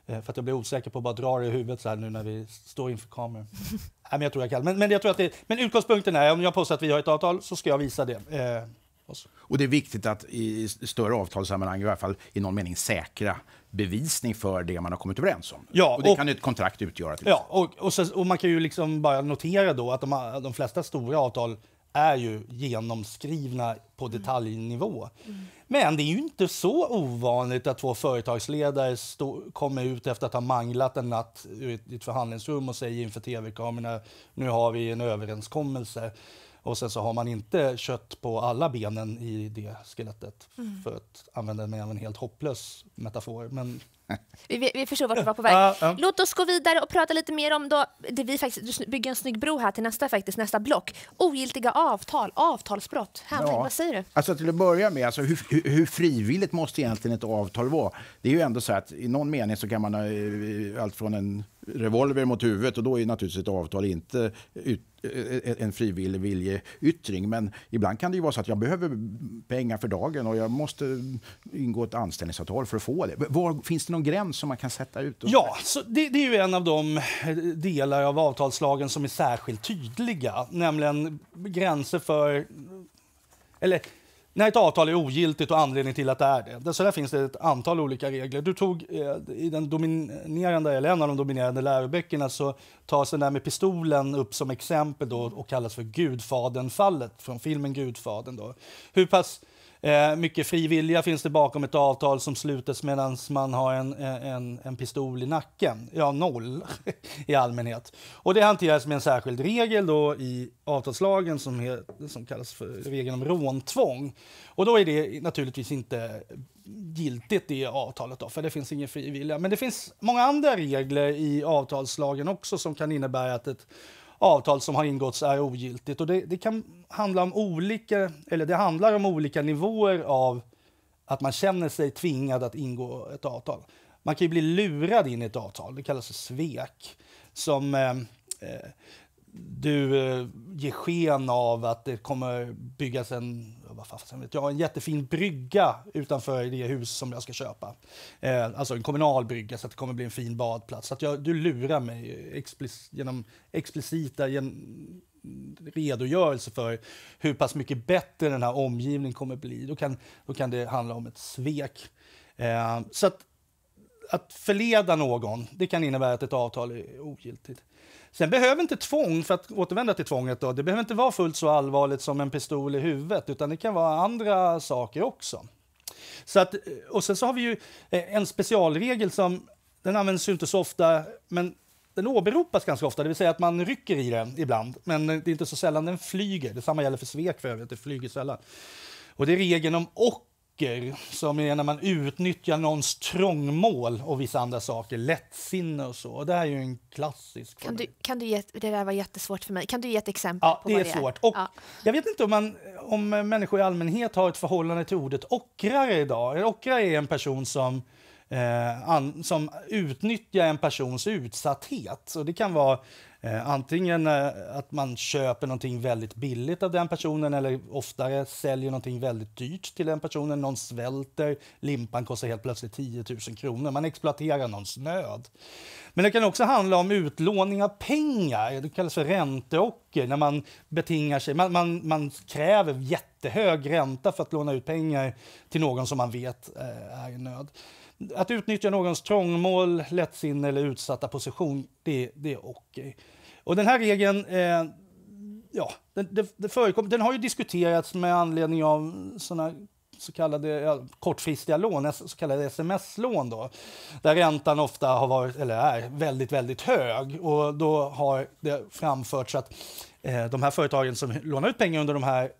Eh, för att jag blir osäker på att bara dra det i huvudet så här nu när vi står inför kameran. Nej, men jag tror jag kan. Men, men, jag tror att det, men utgångspunkten är om jag påstår att vi har ett avtal så ska jag visa det. Eh, och det är viktigt att i större avtalssammanhang i alla fall i någon mening säkra bevisning för det man har kommit överens om. Ja, och det kan ett kontrakt utgöra. ja, och, och, så, och, man kan ju liksom bara notera då att de, de flesta stora avtal är ju genomskrivna på mm. detaljnivå. Mm. Men det är ju inte så ovanligt att två företagsledare stå, kommer ut efter att ha manglat en natt i ett, förhandlingsrum och säger inför tv-kamerorna nu har vi en överenskommelse. Och sen så har man inte kött på alla benen i det skelettet mm. för att använda en helt hopplös metafor. Men vi, vi förstår vart vi var på väg. Ja, ja. Låt oss gå vidare och prata lite mer om då, det vi faktiskt bygger en snygg bro här till nästa, faktiskt, nästa block. Ogiltiga avtal, avtalsbrott. Henrik, ja. vad säger du? Alltså, till att börja med, alltså, hur, hur, hur, frivilligt måste egentligen ett avtal vara? Det är ju ändå så att i någon mening så kan man ha eh, allt från en revolver mot huvudet och då är naturligtvis ett avtal inte ut, eh, en frivillig viljeyttring. Men ibland kan det ju vara så att jag behöver pengar för dagen och jag måste ingå ett anställningsavtal för att få det. Var, finns det någon gräns som man kan sätta ut? Ja, så det, det är ju en av de delar av avtalslagen som är särskilt tydliga, nämligen gränser för eller när ett avtal är ogiltigt och anledning till att det är det. Så där finns det ett antal olika regler. Du tog eh, i den dominerande, eller en av de dominerande läroböckerna så tas den där med pistolen upp som exempel då och kallas för Gudfaden-fallet från filmen Gudfaden. Då. Hur pass... Gudfaden. Eh, mycket frivilliga finns det bakom ett avtal som slutes medan man har en, eh, en, en pistol i nacken. Ja, noll i allmänhet. Och det hanteras med en särskild regel då i avtalslagen som, he, som kallas för regeln om råntvång. Och då är det naturligtvis inte giltigt i avtalet då, för det finns ingen frivilliga. Men det finns många andra regler i avtalslagen också som kan innebära att ett avtal som har ingåtts är ogiltigt. Och det, det, kan handla om olika, eller det handlar om olika nivåer av att man känner sig tvingad att ingå ett avtal. Man kan bli lurad in i ett avtal, det kallas för svek, som eh, eh du eh, ger sken av att det kommer byggas en vad fasen vet jag, en jättefin brygga utanför det hus som jag ska köpa. Eh, alltså en kommunal brygga så att det kommer bli en fin badplats. Så att jag, du lurar mig explic genom explicita gen redogörelse för hur pass mycket bättre den här omgivningen kommer bli. Då kan, då kan det handla om ett svek. Eh, så att, att förleda någon, det kan innebära att ett avtal är ogiltigt. Sen behöver inte tvång, för att återvända till tvånget, då, det behöver inte vara fullt så allvarligt som en pistol i huvudet, utan det kan vara andra saker också. Så att, och sen så har vi ju eh, en specialregel som, den används ju inte så ofta, men den åberopas ganska ofta, det vill säga att man rycker i den ibland, men det är inte så sällan den flyger. Detsamma gäller för svek för övrigt, det flyger sällan. Och det är regeln om och ocker, som är när man utnyttjar någons trångmål och vissa andra saker, lättsinne och så. det här är ju en klassisk kan du, kan du ge, Det där var jättesvårt för mig. Kan du ge ett exempel? Ja, på det är det Är? Och ja. Jag vet inte om, man, om människor i allmänhet har ett förhållande till ordet ockrare idag. ockrare är en person som eh, an, som utnyttjar en persons utsatthet. Så det kan vara eh, antingen eh, att man köper någonting väldigt billigt av den personen eller oftare säljer någonting väldigt dyrt till den personen. Någon svälter, limpan kostar helt plötsligt 10 000 kronor. Man exploaterar någons nöd. Men det kan också handla om utlåning av pengar. Det kallas för ränteocker. När man betingar sig. Man, man, man kräver jättehög ränta för att låna ut pengar till någon som man vet eh, är i nöd. Att utnyttja någons trångmål, lättsinne eller utsatta position, det, det är okej. Okay. Och den här regeln, eh, ja, den, det, det förekom, den har ju diskuterats med anledning av såna så kallade ja, kortfristiga lån, så kallade sms-lån då, där räntan ofta har varit, eller är, väldigt, väldigt hög. Och då har det framförts att eh, de här företagen som lånar ut pengar under de här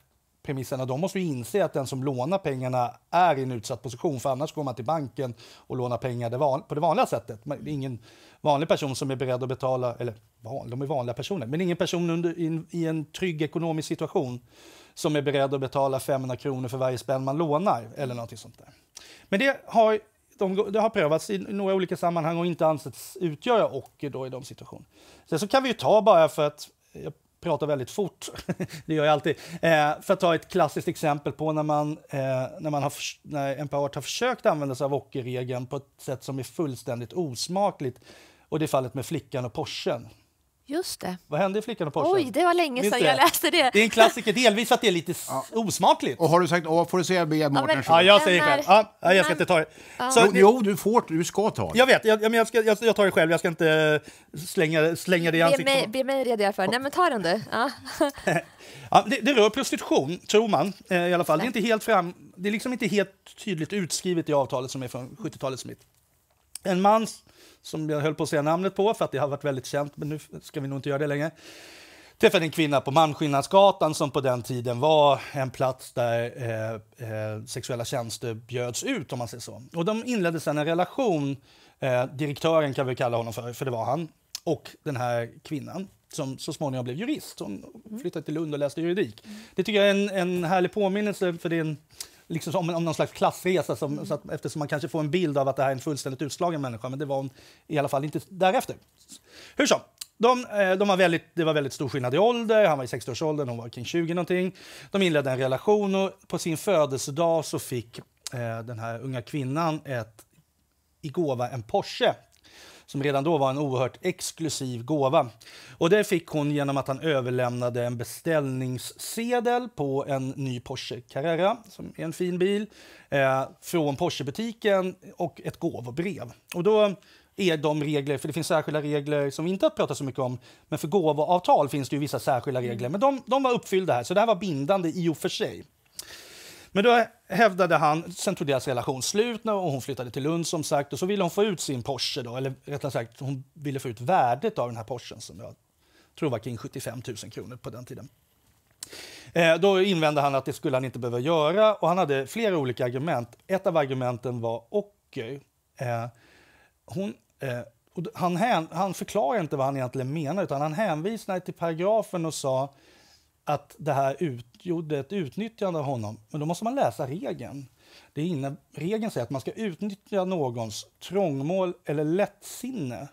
premisserna, de måste ju inse att den som lånar pengarna är i en utsatt position, för annars går man till banken och lånar pengar på det vanliga sättet. Men ingen vanlig person som är beredd att betala, eller de är vanliga personer, men ingen person under, i, i en trygg ekonomisk situation som är beredd att betala 500 kronor för varje spänn man lånar eller någonting sånt där. Men det har de, det har prövats i några olika sammanhang och inte ansetts utgöra ocker i de situationerna. Sen så kan vi ju ta bara för att pratar väldigt fort, det gör jag alltid. Eh, för att ta ett klassiskt exempel på när, man, eh, när, man har, när Empowered har försökt använda sig av ockerregeln på ett sätt som är fullständigt osmakligt. Och det är fallet med flickan och Porschen. Just det. Vad hände i Flickan och Porschen? Oj, det var länge sedan jag läste det. Det är en klassiker, delvis för att det är lite ja. osmakligt. Och har du sagt A får du säga B, Mårtensson. Ja, jag säger själv. Ja, jag ska inte ta det. Så, jo, jo, du får, du ska ta det. Jag vet, jag, men jag, ska, jag, jag tar det själv. Jag ska inte slänga, slänga det i ansiktet. Be mig, be mig redogöra för. Nej, men ta den du. Ja. ja det, det, rör prostitution, tror man eh, i alla fall. Det är, inte helt fram, det är liksom inte helt tydligt utskrivet i avtalet som är från 70-talets mitt. En man som jag höll på att säga namnet på för att det har varit väldigt känt, men nu ska vi nog inte göra det längre träffade en kvinna på Malmskillnadsgatan som på den tiden var en plats där eh, eh, sexuella tjänster bjöds ut. om man säger så. Och De inledde sedan en relation, eh, direktören kan vi kalla honom för, för det var han, och den här kvinnan som så småningom blev jurist. Hon mm. flyttade till Lund och läste juridik. Det tycker jag är en, en härlig påminnelse för din liksom som om någon slags klassresa som, mm. så att, eftersom man kanske får en bild av att det här är en fullständigt utslagen människa. Men det var hon i alla fall inte därefter. Hur som. De, eh, de var väldigt, det var väldigt stor skillnad i ålder. Han var i 60-årsåldern, hon var kring 20 någonting. De inledde en relation och på sin födelsedag så fick eh, den här unga kvinnan ett, i gåva en Porsche som redan då var en oerhört exklusiv gåva. Och det fick hon genom att han överlämnade en beställningssedel på en ny Porsche Carrera, som är en fin bil, eh, från Porschebutiken och ett gåvobrev. Och då är de regler, för det finns särskilda regler som vi inte har pratat så mycket om, men för gåvoavtal finns det ju vissa särskilda regler, men de, de var uppfyllda här, så det här var bindande i och för sig. Men då hävdade han, sen tog deras relation slut och hon flyttade till Lund som sagt och så ville hon få ut sin Porsche då, eller rättare sagt hon ville få ut värdet av den här Porschen som jag tror var kring 75 000 kronor på den tiden. Eh, då invände han att det skulle han inte behöva göra och han hade flera olika argument. Ett av argumenten var Ocker. Eh, hon, eh, han, hän, han förklarade inte vad han egentligen menade utan han hänvisade till paragrafen och sa att det här utgjorde ett utnyttjande av honom. Men då måste man läsa regeln. Det inne, regeln säger att man ska utnyttja någons trångmål eller lättsinne.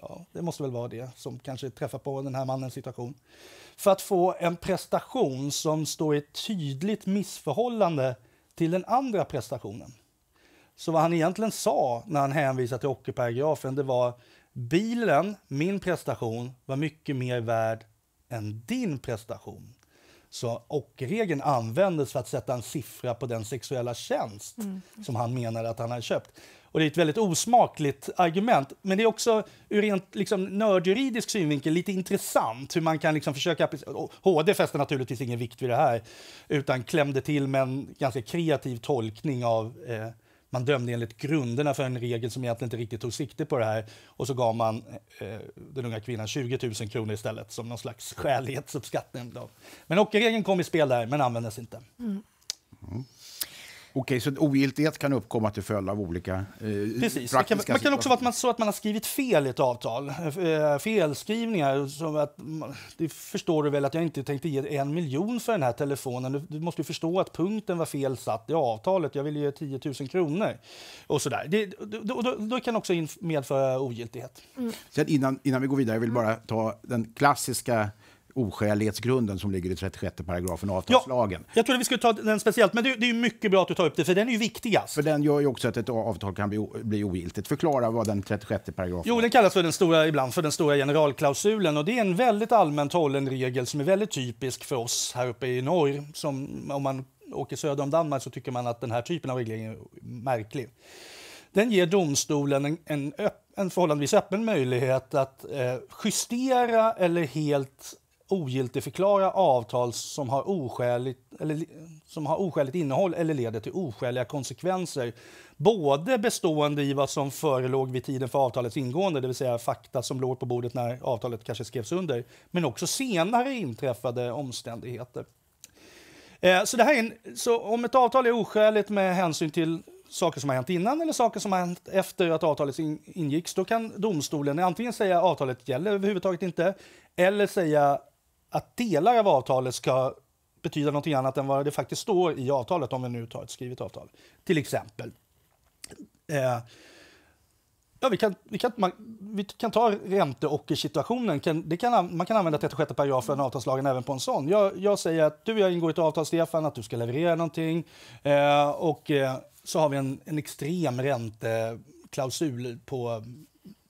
Ja, det måste väl vara det som kanske träffar på den här mannens situation. För att få en prestation som står i ett tydligt missförhållande till den andra prestationen. Så vad han egentligen sa när han hänvisade till ockerparagrafen det var bilen, min prestation, var mycket mer värd än din prestation. Så regeln användes för att sätta en siffra på den sexuella tjänst mm. som han menade att han hade köpt. Och det är ett väldigt osmakligt argument, men det är också ur rent liksom, nördjuridisk synvinkel lite intressant hur man kan liksom, försöka... HD fäster naturligtvis ingen vikt vid det här utan klämde till med en ganska kreativ tolkning av eh, man dömde enligt grunderna för en regel som egentligen inte riktigt tog sikte på det här. Och så gav man eh, den unga kvinnan 20 000 kronor istället som någon slags skälighetsuppskattning. Då. Men hockeyregeln kom i spel där, men användes inte. Mm. Mm. Okej, så ogiltighet kan uppkomma till följd av olika eh, Precis. Man kan, man kan också vara att man, så att man har skrivit fel i ett avtal. Eh, felskrivningar. Som att, det förstår du väl att jag inte tänkte ge en miljon för den här telefonen. Du, du måste ju förstå att punkten var felsatt i avtalet. Jag ville ge 10 000 kronor. Och sådär. Det, då, då, då kan också medföra ogiltighet. Mm. Sen innan, innan vi går vidare, jag vill mm. bara ta den klassiska oskälighetsgrunden som ligger i 36 paragrafen avtalslagen. Ja, jag trodde vi skulle ta den speciellt, men det, det är mycket bra att du tar upp det, för den är ju viktigast. För den gör ju också att ett avtal kan bli, bli ogiltigt. Förklara vad den 36 paragrafen Jo, den kallas för den stora, ibland för den stora generalklausulen och det är en väldigt allmänt hållen regel som är väldigt typisk för oss här uppe i norr. Som, om man åker söder om Danmark så tycker man att den här typen av reglering är märklig. Den ger domstolen en, en, öpp, en förhållandevis öppen möjlighet att eh, justera eller helt ogiltigförklara avtal som har, oskäligt, eller, som har oskäligt innehåll eller leder till oskäliga konsekvenser. Både bestående i vad som förelåg vid tiden för avtalets ingående, det vill säga fakta som låg på bordet när avtalet kanske skrevs under, men också senare inträffade omständigheter. Eh, så, det här en, så om ett avtal är oskäligt med hänsyn till saker som har hänt innan eller saker som har hänt efter att avtalet ingicks, då kan domstolen antingen säga att avtalet gäller överhuvudtaget inte, eller säga att delar av avtalet ska betyda något annat än vad det faktiskt står i avtalet, om vi nu tar ett skrivet avtal. Till exempel. Eh, ja, vi, kan, vi, kan, man, vi kan ta ränteockersituationen. Kan, det kan, man kan använda 36 paragrafen avtalslagen även på en sån. Jag, jag säger att du och jag ingår ett avtal, Stefan, att du ska leverera någonting. Eh, och eh, så har vi en, en extrem ränteklausul på,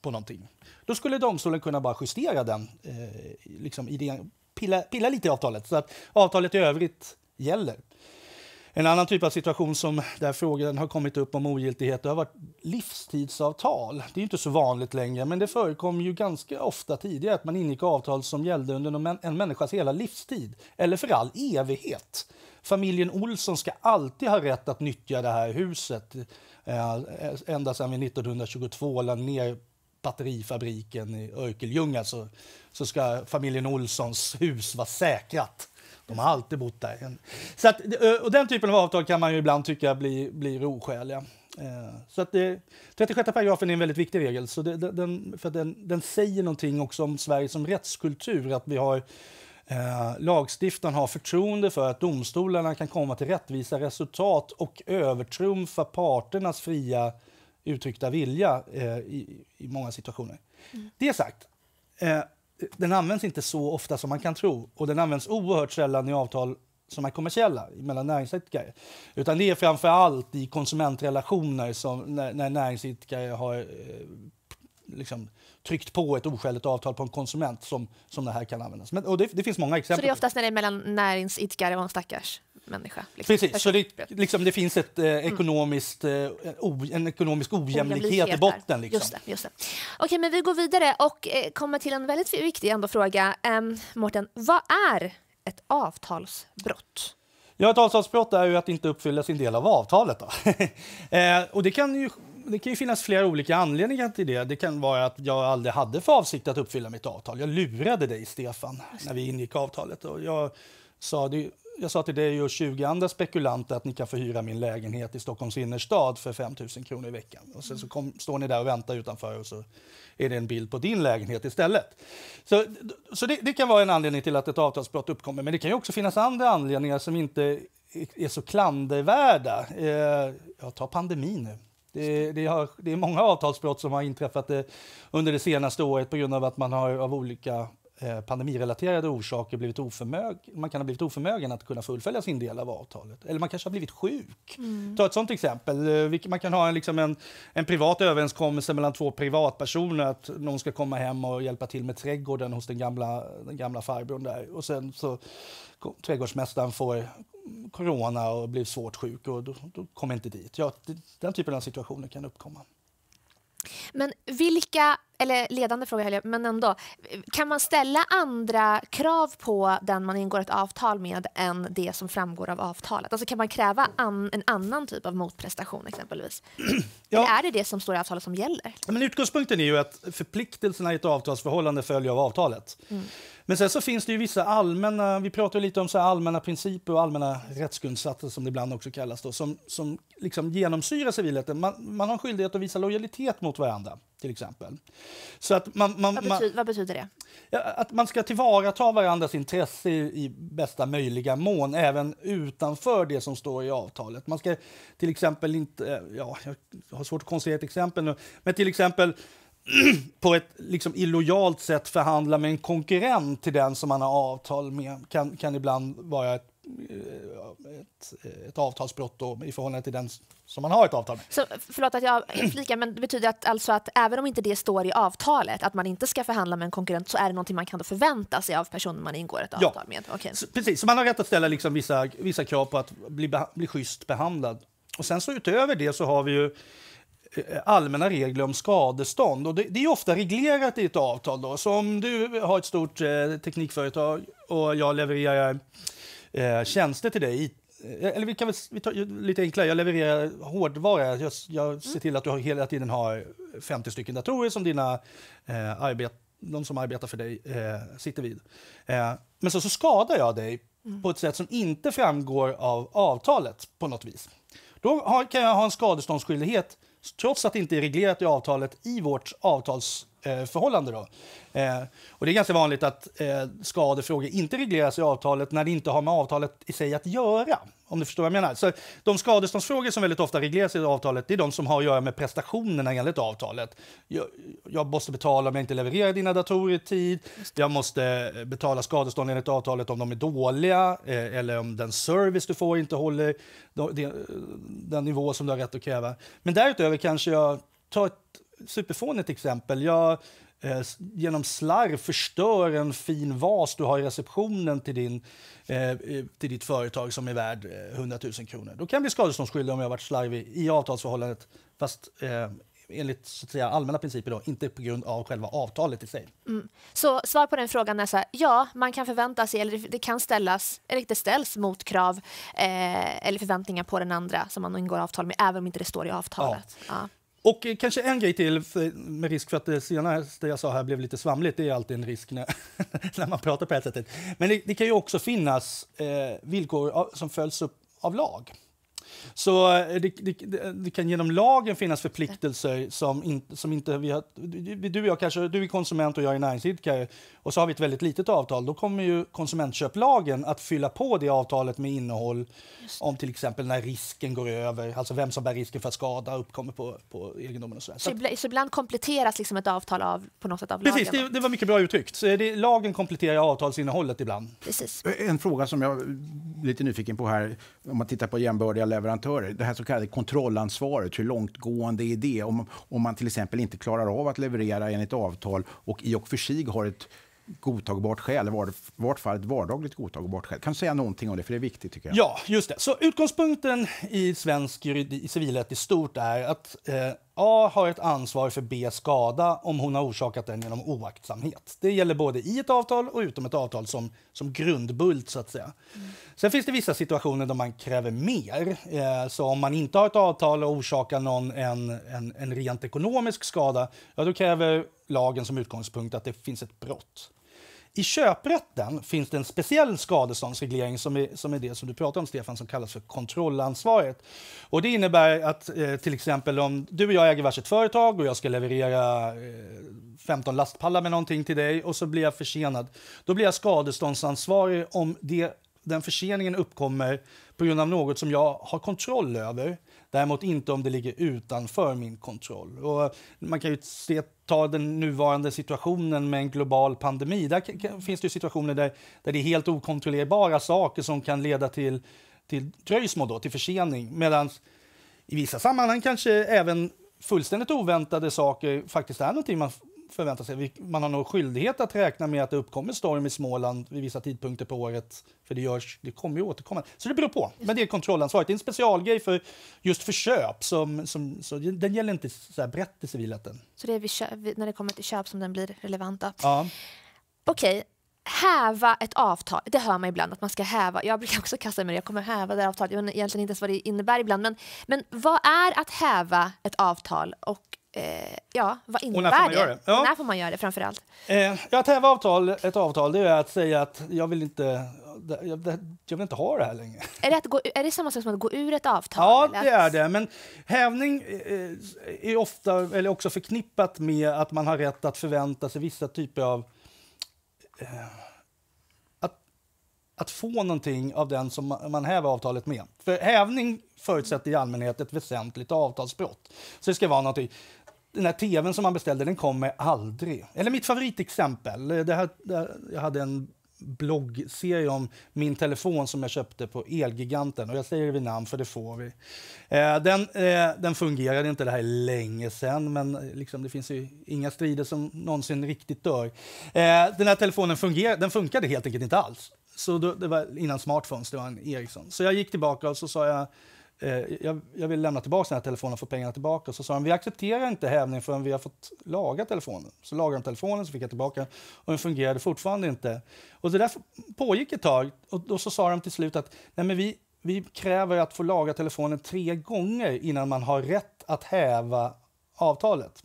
på någonting. Då skulle domstolen kunna bara justera den eh, liksom i det pilla, pilla lite i avtalet så att avtalet i övrigt gäller. En annan typ av situation som där frågan har kommit upp om ogiltighet det har varit livstidsavtal. Det är inte så vanligt längre, men det förekom ju ganska ofta tidigare att man ingick avtal som gällde under en människas hela livstid, eller för all evighet. Familjen Olsson ska alltid ha rätt att nyttja det här huset eh, ända sedan 1922 la ner batterifabriken i Örkelljunga så, så ska familjen Olssons hus vara säkrat. De har alltid bott där. Så att, eh, och den typen av avtal kan man ju ibland tycka blir, blir oskäliga. Eh, så att det, 36 paragrafen är en väldigt viktig regel. Så det, den, för den, den säger någonting också om Sverige som rättskultur. Att vi har, eh, lagstiftaren har förtroende för att domstolarna kan komma till rättvisa resultat och övertrumfa parternas fria uttryckta vilja eh, i, i, många situationer. Mm. Det sagt, eh, den används inte så ofta som man kan tro och den används oerhört sällan i avtal som är kommersiella mellan näringsidkare. Utan det är framför allt i konsumentrelationer som när, när näringsidkare har eh, liksom, tryckt på ett oskäligt avtal på en konsument som, som det här kan användas. Men, och det, det finns många exempel. Så det är oftast när det är mellan näringsidkare och en stackars? människa. Liksom. Precis, så det, liksom, det finns ett, eh, ekonomiskt, eh, o, en ekonomisk ojämlikhet, ojämlikhet i botten. Liksom. Just det, just det. Okej, men vi går vidare och eh, kommer till en väldigt viktig ändå fråga. Eh, Mårten, vad är ett avtalsbrott? Ja, ett avtalsbrott är ju att inte uppfylla sin del av avtalet. Eh, och det kan ju det kan ju finnas flera olika anledningar till det. Det kan vara att jag aldrig hade för avsikt att uppfylla mitt avtal. Jag lurade dig, Stefan, när vi ingick avtalet. Och jag sa, jag sa till dig och 20 andra spekulanter att ni kan få hyra min lägenhet i Stockholms innerstad för 5 000 kronor i veckan. Och sen så kom, står ni där och väntar utanför och så är det en bild på din lägenhet istället. Så, så det, det kan vara en anledning till att ett avtalsbrott uppkommer. Men det kan också finnas andra anledningar som inte är så klandervärda. Eh, jag tar pandemin nu. Det, det, har, det, är många avtalsbrott som har inträffat eh, under det senaste året på grund av att man har av olika Eh, pandemirelaterade orsaker blivit oförmögen, man kan ha blivit oförmögen att kunna fullfölja sin del av avtalet. Eller man kanske har blivit sjuk. Mm. Ta ett sånt exempel. Eh, man kan ha en, liksom en, en privat överenskommelse mellan två privatpersoner att någon ska komma hem och hjälpa till med trädgården hos den gamla, den gamla farbrorn där. Och sen så trädgårdsmästaren får corona och blir svårt sjuk och då, då kommer inte dit. Ja, den typen av situationer kan uppkomma. Men vilka, eller ledande fråga höll jag, men ändå. Kan man ställa andra krav på den man ingår ett avtal med än det som framgår av avtalet? Alltså kan man kräva an, en annan typ av motprestation exempelvis? Ja. Eller är det det som står i avtalet som gäller? Men utgångspunkten är ju att förpliktelserna i ett avtalsförhållande följer av avtalet. Mm. Men sen så finns det ju vissa allmänna, vi pratar lite om så allmänna principer och allmänna rättsgrundsatser som det ibland också kallas då, som, som liksom genomsyra civilrätten. Man, man har skyldighet att visa lojalitet mot varandra, till exempel. Så att man, man, vad, betyder, man, vad betyder det? Att man ska tillvarata varandras intresse i, i, bästa möjliga mån, även utanför det som står i avtalet. Man ska till exempel inte... Ja, jag har svårt att konstruera ett exempel nu. Men till exempel på ett liksom illojalt sätt förhandla med en konkurrent till den som man har avtal med kan, kan ibland vara ett Eh, ett, ett avtalsbrott då, i förhållande till den som man har ett avtal med. Så, förlåt att jag flikar, men det betyder att, alltså att även om inte det står i avtalet, att man inte ska förhandla med en konkurrent, så är det någonting man kan då förvänta sig av personen man ingår ett avtal ja. med? Okay. Precis, så man har rätt att ställa liksom vissa, vissa krav på att bli, bli schysst behandlad. Och sen så utöver det så har vi ju eh, allmänna regler om skadestånd. Och det, det, är ofta reglerat i ett avtal. Då. Så om du har ett stort eh, teknikföretag och jag levererar tjänster eh, till dig. Eh, eller vi kan väl vi tar, lite enklare, jag levererar hårdvara. Jag, jag mm. ser till att du hela tiden har 50 stycken datorer som dina eh, arbet, de som arbetar för dig eh, sitter vid. Eh, men så, så skadar jag dig mm. på ett sätt som inte framgår av avtalet på något vis. Då har, kan jag ha en skadeståndsskyldighet trots att det inte är reglerat i avtalet i vårt avtals Eh, förhållande. Då. Eh, och det är ganska vanligt att eh, skadefrågor inte regleras i avtalet när det inte har med avtalet i sig att göra. Om du förstår vad jag menar. Så de skadeståndsfrågor som väldigt ofta regleras i avtalet det är de som har att göra med prestationerna enligt avtalet. Jag, måste betala om jag inte levererar dina datorer i tid. Jag måste betala skadestånd enligt avtalet om de är dåliga eller om den service du får inte håller den nivå som du har rätt att kräva. Men därutöver kanske jag tar ett superfånigt exempel. Jag eh, genom slarv förstör en fin vas du har i receptionen till, din, eh, till ditt företag som är värd 100 eh, 000 kronor. Då kan jag bli skadeståndsskyldig om jag har varit slarvig i avtalsförhållandet fast enligt så att säga, allmänna principer, då, inte på grund av själva avtalet i sig. Mm. Så svar på den frågan är så här, ja, man kan förvänta sig, eller det kan ställas, eller det ställs motkrav eh, eller förväntningar på den andra som man ingår avtal med, även om inte det står i avtalet. Ja. Ja. Och eh, kanske en grej till, med risk för att det senaste jag sa här blev lite svamligt, det är alltid en risk när, när man pratar på det här sättet. Men det, det kan ju också finnas eh, villkor som följs upp av lag. Så eh, det, det, det, kan genom lagen finnas förpliktelser som, in, som inte vi har... Du, jag kanske, du är konsument och jag är näringsidkare och så har vi ett väldigt litet avtal. Då kommer ju konsumentköplagen att fylla på det avtalet med innehåll om till exempel när risken går över, alltså vem som bär risken för att skada uppkommer på, på egendomen. Och så, så, ibland, så ibland kompletteras liksom ett avtal av, på något sätt av Precis, lagen? Det, det var mycket bra uttryckt. Så det, lagen kompletterar avtalsinnehållet ibland. Precis. En fråga som jag är lite nyfiken på här, om man tittar på jämbördiga underleverantörer. Det här så kallade kontrollansvaret, hur långtgående är det? Om, om man till exempel inte klarar av att leverera enligt avtal och i och för sig har ett godtagbart skäl, i vart fall ett vardagligt godtagbart skäl. Kan du säga någonting om det, för det är viktigt tycker jag. Ja, just det. Så utgångspunkten i svensk civilrätt i stort är att eh, A har ett ansvar för B skada om hon har orsakat den genom oaktsamhet. Det gäller både i ett avtal och utom ett avtal som, som grundbult. så att säga. Mm. Sen finns det vissa situationer där man kräver mer. Eh, så om man inte har ett avtal och orsakar någon en, en, en rent ekonomisk skada, ja, då kräver lagen som utgångspunkt att det finns ett brott. I köprätten finns det en speciell skadeståndsreglering som är, som är det som du pratar om, Stefan, som kallas för kontrollansvaret. Och det innebär att eh, till exempel om du och jag äger varsitt företag och jag ska leverera eh, 15 lastpallar med någonting till dig och så blir jag försenad. Då blir jag skadeståndsansvarig om det, den förseningen uppkommer på grund av något som jag har kontroll över. Däremot inte om det ligger utanför min kontroll. Och man kan ju se, ta den nuvarande situationen med en global pandemi. Där kan, kan, finns det situationer där, där det är helt okontrollerbara saker som kan leda till, till dröjsmål, då, till försening. Medan i vissa sammanhang kanske även fullständigt oväntade saker faktiskt är någonting man förvänta sig. Man har nog skyldighet att räkna med att det uppkommer storm i Småland vid vissa tidpunkter på året. För det, görs, det kommer ju återkomma. Så det beror på. Men det är kontrollansvaret. Det är en specialgrej för just för köp. Som, som, så den gäller inte så brett i civilrätten. Så det är vid, när det kommer till köp som den blir relevant? Ja. Okej, häva ett avtal. Det hör man ibland att man ska häva. Jag brukar också kasta mig det. Jag kommer häva det här avtalet. Jag vet egentligen inte ens vad det innebär ibland. Men, men vad är att häva ett avtal? Och eh, ja, vad innebär och när det? det? Ja. När får man göra det framför Eh, att häva avtal, ett avtal det är att säga att jag vill inte jag, jag, vill inte ha det här längre. Är det, att gå, är det samma sak som att gå ur ett avtal? Ja, det är det. Men hävning eh, är ofta, eller också förknippat med att man har rätt att förvänta sig vissa typer av Eh, att, att få någonting av den som man häver avtalet med. För hävning förutsätter i allmänhet ett väsentligt avtalsbrott. Så det ska vara någonting. Den här tvn som man beställde den kommer aldrig. Eller mitt favoritexempel. Eh, det här, det här jag hade en bloggserie om min telefon som jag köpte på Elgiganten. Och jag säger det vid namn, för det får vi. Eh, den, eh, den fungerade inte, det här är länge sen, men eh, liksom, det finns ju inga strider som nånsin riktigt dör. Eh, den här telefonen fungerade, den funkade helt enkelt inte alls. Så då, det var innan smartphones, det var en Ericsson. Så jag gick tillbaka och så sa jag Eh, jag, jag vill lämna tillbaka den här telefonen och få pengarna tillbaka. så sa de, vi accepterar inte hävning förrän vi har fått laga telefonen. Så lagade de telefonen, så fick jag tillbaka den och den fungerade fortfarande inte. Och det där pågick ett tag och då så sa de till slut att nej men vi, vi kräver att få laga telefonen tre gånger innan man har rätt att häva avtalet.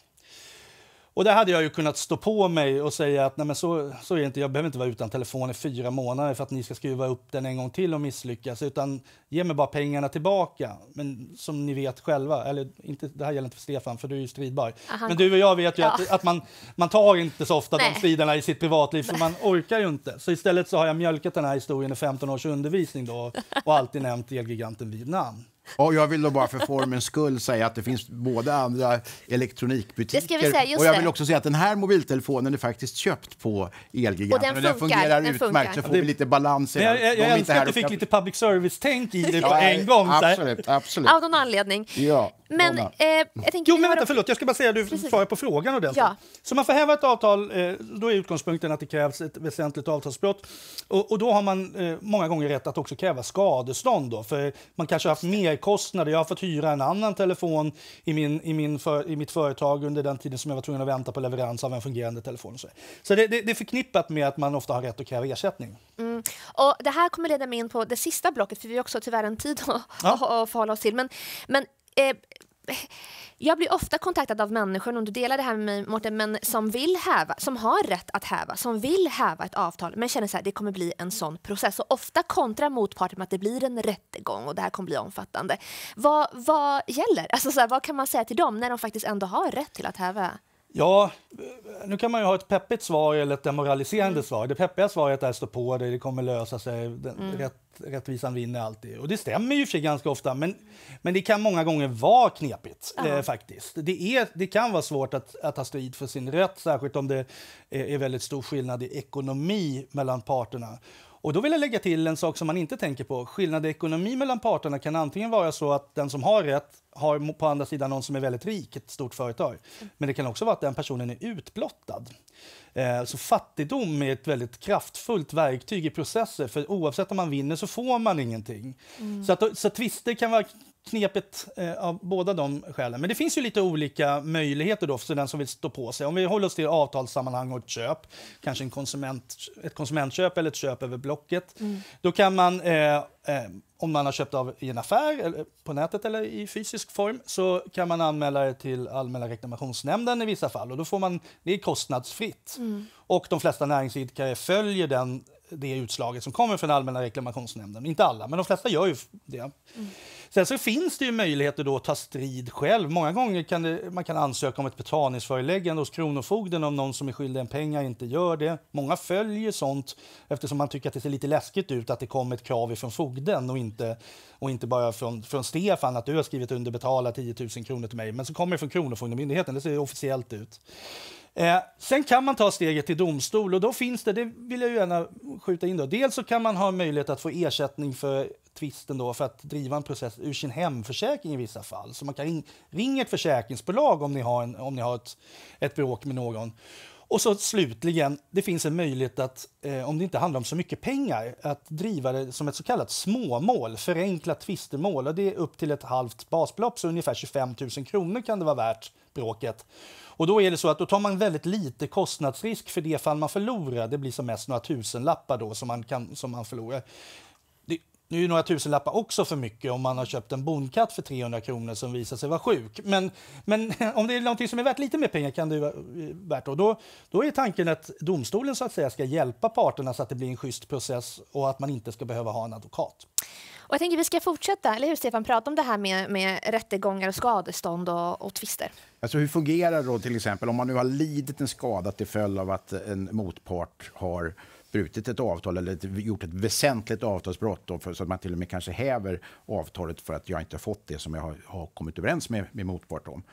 Och där hade jag ju kunnat stå på mig och säga att nej men så, så är inte, jag behöver inte vara utan telefon i fyra månader för att ni ska skruva upp den en gång till och misslyckas, utan ge mig bara pengarna tillbaka. Men som ni vet själva, eller inte, det här gäller inte för Stefan för du är ju stridbar, Aha, men du och jag vet ju ja. att, att man, man tar inte så ofta nej. de striderna i sitt privatliv för man orkar ju inte. Så istället så har jag mjölkat den här historien i 15 års undervisning då och alltid nämnt Elgiganten vid namn. Och jag vill då bara för formens skull säga att det finns både andra elektronikbutiker det ska vi säga, just och jag vill också säga att den här mobiltelefonen är faktiskt köpt på Elgiganten den, funkar, den fungerar den utmärkt funkar. så får vi lite balans i den. Jag, jag, jag älskar att du fick lite public service-tänk i det på ja, en gång. Absolut, absolut. Av någon anledning. Ja. Men, eh, jag tänker, jo, men vänta, förlåt, jag ska bara säga du Precis. svarar på frågan ordentligt. Ja. Så man får häva ett avtal, eh, då är utgångspunkten att det krävs ett väsentligt avtalsbrott. Och, och då har man eh, många gånger rätt att också kräva skadestånd. Då, för man kanske har haft merkostnader. Jag har fått hyra en annan telefon i, min, i, min för, i mitt företag under den tiden som jag var tvungen att vänta på leverans av en fungerande telefon. Så, så det, det, det, är förknippat med att man ofta har rätt att kräva ersättning. Mm. Och det här kommer leda mig in på det sista blocket, för vi har också tyvärr en tid att, ja. att, att förhålla oss till. Men, men eh, jag blir ofta kontaktad av människor, om du delar det här med mig Mårten, men som vill häva, som har rätt att häva, som vill häva ett avtal men känner att det kommer bli en sån process. Och ofta kontrar motparten med att det blir en rättegång och det här kommer bli omfattande. Vad, vad gäller? Alltså så här, vad kan man säga till dem när de faktiskt ändå har rätt till att häva? Ja, nu kan man ju ha ett peppigt svar eller ett demoraliserande mm. svar. Det peppiga svaret är stå på dig, det kommer lösa sig, mm. rätt, rättvisan vinner alltid. Och det stämmer ju för ganska ofta, men, men det kan många gånger vara knepigt eh, faktiskt. Det, är, det kan vara svårt att, att ta strid för sin rätt, särskilt om det är, är väldigt stor skillnad i ekonomi mellan parterna. Och då vill jag lägga till en sak som man inte tänker på. Skillnad i ekonomi mellan parterna kan antingen vara så att den som har rätt har på andra sidan någon som är väldigt rik, ett stort företag. Mm. Men det kan också vara att den personen är utblottad. Eh, så fattigdom är ett väldigt kraftfullt verktyg i processer för oavsett om man vinner så får man ingenting. Mm. Så, att, så twister kan vara knepigt eh, av båda de skälen. Men det finns ju lite olika möjligheter då för den som vill stå på sig. Om vi håller oss till avtalssammanhang och ett köp, kanske en konsument, ett konsumentköp eller ett köp över Blocket, mm. då kan man eh, eh, om man har köpt av i en affär, på nätet eller i fysisk form så kan man anmäla det till Allmänna reklamationsnämnden i vissa fall. Och då får man, det är kostnadsfritt. Mm. Och de flesta näringsidkare följer den, det utslaget som kommer från Allmänna reklamationsnämnden. Inte alla, men de flesta gör ju det. Mm. Sen så finns det ju möjligheter då att ta strid själv. Många gånger kan det, man kan ansöka om ett betalningsföreläggande hos Kronofogden om någon som är skyldig en pengar inte gör det. Många följer sånt eftersom man tycker att det ser lite läskigt ut att det kommer ett krav från fogden och inte, och inte bara från, från Stefan att du har skrivit under betala 10 000 kronor till mig. Men så kommer det från Kronofogdemyndigheten, det ser officiellt ut. Eh, sen kan man ta steget till domstol och då finns det, det vill jag gärna skjuta in då, dels så kan man ha möjlighet att få ersättning för tvisten då för att driva en process ur sin hemförsäkring i vissa fall. Så man kan ringa ett försäkringsbolag om ni har, en, om ni har ett, ett bråk med någon. Och så slutligen, det finns en möjlighet att, eh, om det inte handlar om så mycket pengar, att driva det som ett så kallat småmål, förenklat tvistemål. Och det är upp till ett halvt basbelopp, så ungefär 25 000 kronor kan det vara värt bråket. Och då är det så att då tar man väldigt lite kostnadsrisk för det fall man förlorar. Det blir som mest några tusenlappar då som man, kan, som man förlorar nu är några tusenlappar också för mycket om man har köpt en bondkatt för 300 kronor som visar sig vara sjuk. Men, men om det är någonting som är värt lite mer pengar kan det vara eh, värt då. då. Då är tanken att domstolen så att säga ska hjälpa parterna så att det blir en schysst process och att man inte ska behöva ha en advokat. Och jag tänker vi ska fortsätta, eller hur Stefan, prata om det här med, med rättegångar och skadestånd och, och tvister. Alltså hur fungerar det då till exempel om man nu har lidit en skada till följd av att en motpart har brutit ett avtal eller gjort ett väsentligt avtalsbrott då, för, så att man till och med kanske häver avtalet för att jag inte fått det som jag har, har kommit överens med, med motpart om.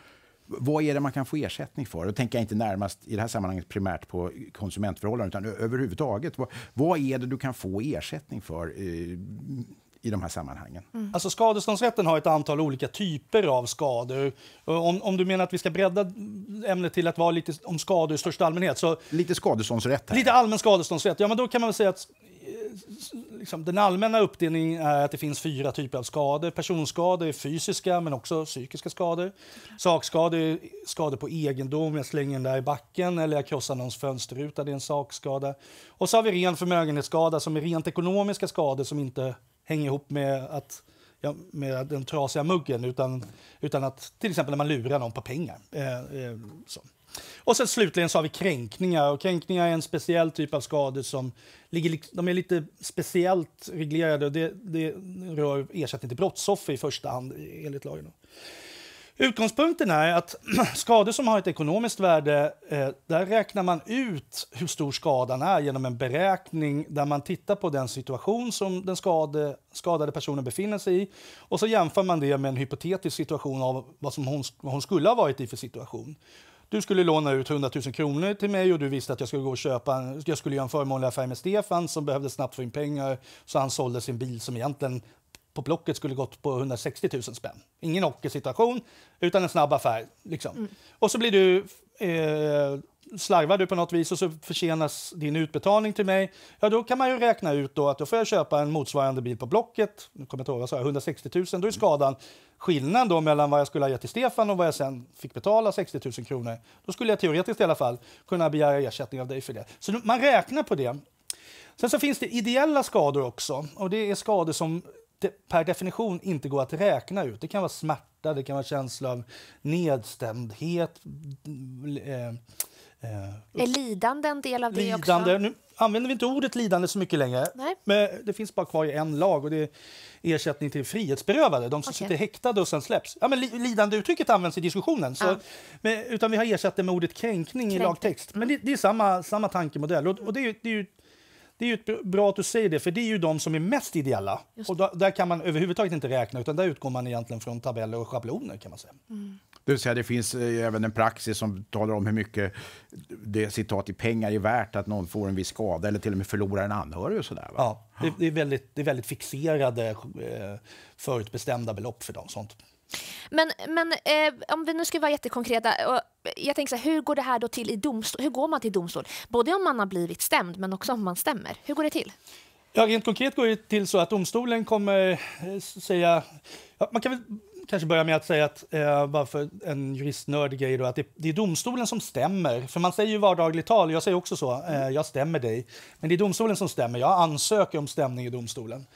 Vad är det man kan få ersättning för? Då tänker jag inte närmast i det här sammanhanget primärt på konsumentförhållanden utan överhuvudtaget. Vad, vad är det du kan få ersättning för? Eh, i de här sammanhangen. Mm. Alltså skadeståndsrätten har ett antal olika typer av skador. Om, om du menar att vi ska bredda ämnet till att vara lite om skador i största allmänhet. Så lite skadeståndsrätt? Här. Lite allmän skadeståndsrätt. Ja, men då kan man säga att eh, liksom, den allmänna uppdelningen är att det finns fyra typer av skador. Personskador är fysiska, men också psykiska skador. Sakskador är skador på egendom. Jag slänger den där i backen eller jag krossar någons fönsterruta. Det är en sakskada. Och så har vi ren förmögenhetsskada som är rent ekonomiska skador som inte hänger ihop med, att, ja, med den trasiga muggen utan, utan att till exempel när man lurar någon på pengar. Eh, eh, så. Och sen slutligen så har vi kränkningar. Och kränkningar är en speciell typ av skador som ligger, de är lite speciellt reglerade. Och det, det rör ersättning till brottsoffer i första hand enligt lagen. Utgångspunkten är att skador som har ett ekonomiskt värde, eh, där räknar man ut hur stor skadan är genom en beräkning där man tittar på den situation som den skade, skadade personen befinner sig i och så jämför man det med en hypotetisk situation av vad som hon, vad hon skulle ha varit i för situation. Du skulle låna ut 100 000 kronor till mig och du visste att jag skulle gå och köpa en, jag skulle göra en förmånlig affär med Stefan som behövde snabbt få in pengar så han sålde sin bil som egentligen på Blocket skulle gått på 160 000 spänn. Ingen ockersituation, utan en snabb affär. Liksom. Mm. Och så blir du... Eh, slarvar du på något vis och så försenas din utbetalning till mig, ja då kan man ju räkna ut då att då får jag köpa en motsvarande bil på Blocket, nu kommer jag ihåg vad jag 160 000, då är skadan skillnaden då mellan vad jag skulle ha gett till Stefan och vad jag sen fick betala, 60 000 kronor, då skulle jag teoretiskt i alla fall kunna begära ersättning av dig för det. Så man räknar på det. Sen så finns det ideella skador också och det är skador som de, per definition inte går att räkna ut. Det kan vara smärta, det kan vara känsla av nedstämdhet. Eh, eh, är lidande en del av det lidande. också? Nu använder vi inte ordet lidande så mycket längre. Nej. Men det finns bara kvar i en lag och det är ersättning till frihetsberövade. De som okay. sitter häktade och sen släpps. Ja, men li lidandeuttrycket används i diskussionen. Så, ah. men, utan vi har ersatt det med ordet kränkning, kränkning. i lagtext. Men det, det, är samma, samma tankemodell. Och, och det är, det är det är ju bra att du säger det, för det är ju de som är mest ideella. Och då, där kan man överhuvudtaget inte räkna, utan där utgår man egentligen från tabeller och schabloner kan man säga. Mm. Det säga, det finns eh, även en praxis som talar om hur mycket det citat i pengar är värt att någon får en viss skada eller till och med förlorar en anhörig och sådär. Va? Ja, det, det, är väldigt, det är väldigt fixerade, eh, förutbestämda belopp för dem. Sånt. Men, men eh, om vi nu ska vara jättekonkreta. Och jag tänker så här, hur går det här då till i domstol? Hur går man till domstol? Både om man har blivit stämd, men också om man stämmer. Hur går det till? Ja, rent konkret går det till så att domstolen kommer eh, säga... Ja, man kan väl kanske börja med att säga att, eh, bara för en juristnörd grej då, att det, det, är domstolen som stämmer. För man säger ju vardagligt tal, jag säger också så, eh, jag stämmer dig. Men det är domstolen som stämmer, jag ansöker om stämning i domstolen.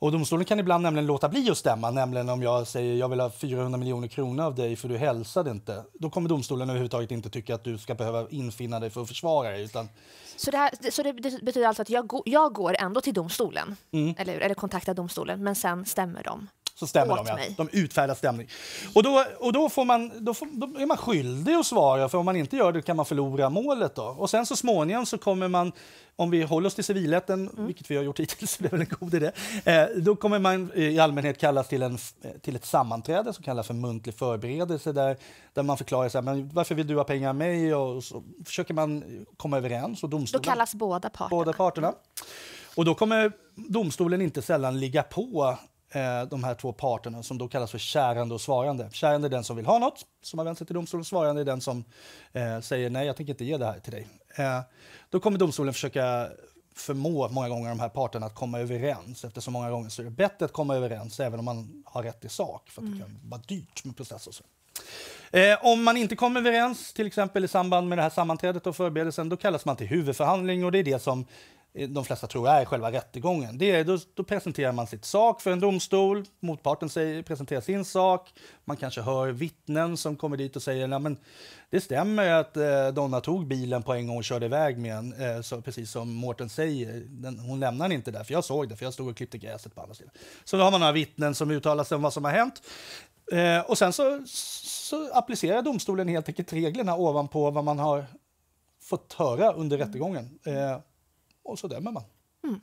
Och domstolen kan ibland nämligen låta bli att stämma, nämligen om jag säger jag vill ha 400 miljoner kronor av dig för du hälsade inte. Då kommer domstolen överhuvudtaget inte tycka att du ska behöva infinna dig för att försvara dig. Utan... Så, det, här, så det betyder alltså att jag, jag går ändå till domstolen, mm. eller, eller kontaktar domstolen, men sen stämmer de? så stämmer de. Ja. De utfärdar stämning. Och då, och då, får man, då, får, då är man skyldig att svara, för om man inte gör det kan man förlora målet. Då. Och sen så småningom så kommer man, om vi håller oss till civilrätten, mm. vilket vi har gjort hittills, det är väl en god idé, eh, då kommer man eh, i allmänhet kallas till, en, eh, till ett sammanträde som kallas för muntlig förberedelse, där, där man förklarar så här, men varför vill du ha pengar av mig? Och så försöker man komma överens. Och då kallas båda parterna. Båda parterna. Mm. Och då kommer domstolen inte sällan ligga på Eh, de här två parterna som då kallas för kärande och svarande. Kärande är den som vill ha något, som har vänt sig till domstolen, svarande är den som eh, säger nej, jag tänker inte ge det här till dig. Eh, då kommer domstolen försöka förmå många gånger de här parterna att komma överens eftersom många gånger så är det bättre att komma överens även om man har rätt i sak för att det mm. kan vara dyrt med process och så. Eh, om man inte kommer överens, till exempel i samband med det här sammanträdet och förberedelsen, då kallas man till huvudförhandling och det är det som Eh, de flesta tror är själva rättegången. Det är, då, då, presenterar man sitt sak för en domstol, motparten säger, presenterar sin sak, man kanske hör vittnen som kommer dit och säger att det stämmer att eh, Donna tog bilen på en gång och körde iväg med en, eh, så, precis som Mårten säger. Den, hon lämnar inte där, för jag såg det, för jag stod och klippte gräset på andra sidan. Så då har man några vittnen som uttalar sig om vad som har hänt. Eh, och sen så, så applicerar domstolen helt enkelt reglerna ovanpå vad man har fått höra under rättegången. Eh, och så dömer man. Mm.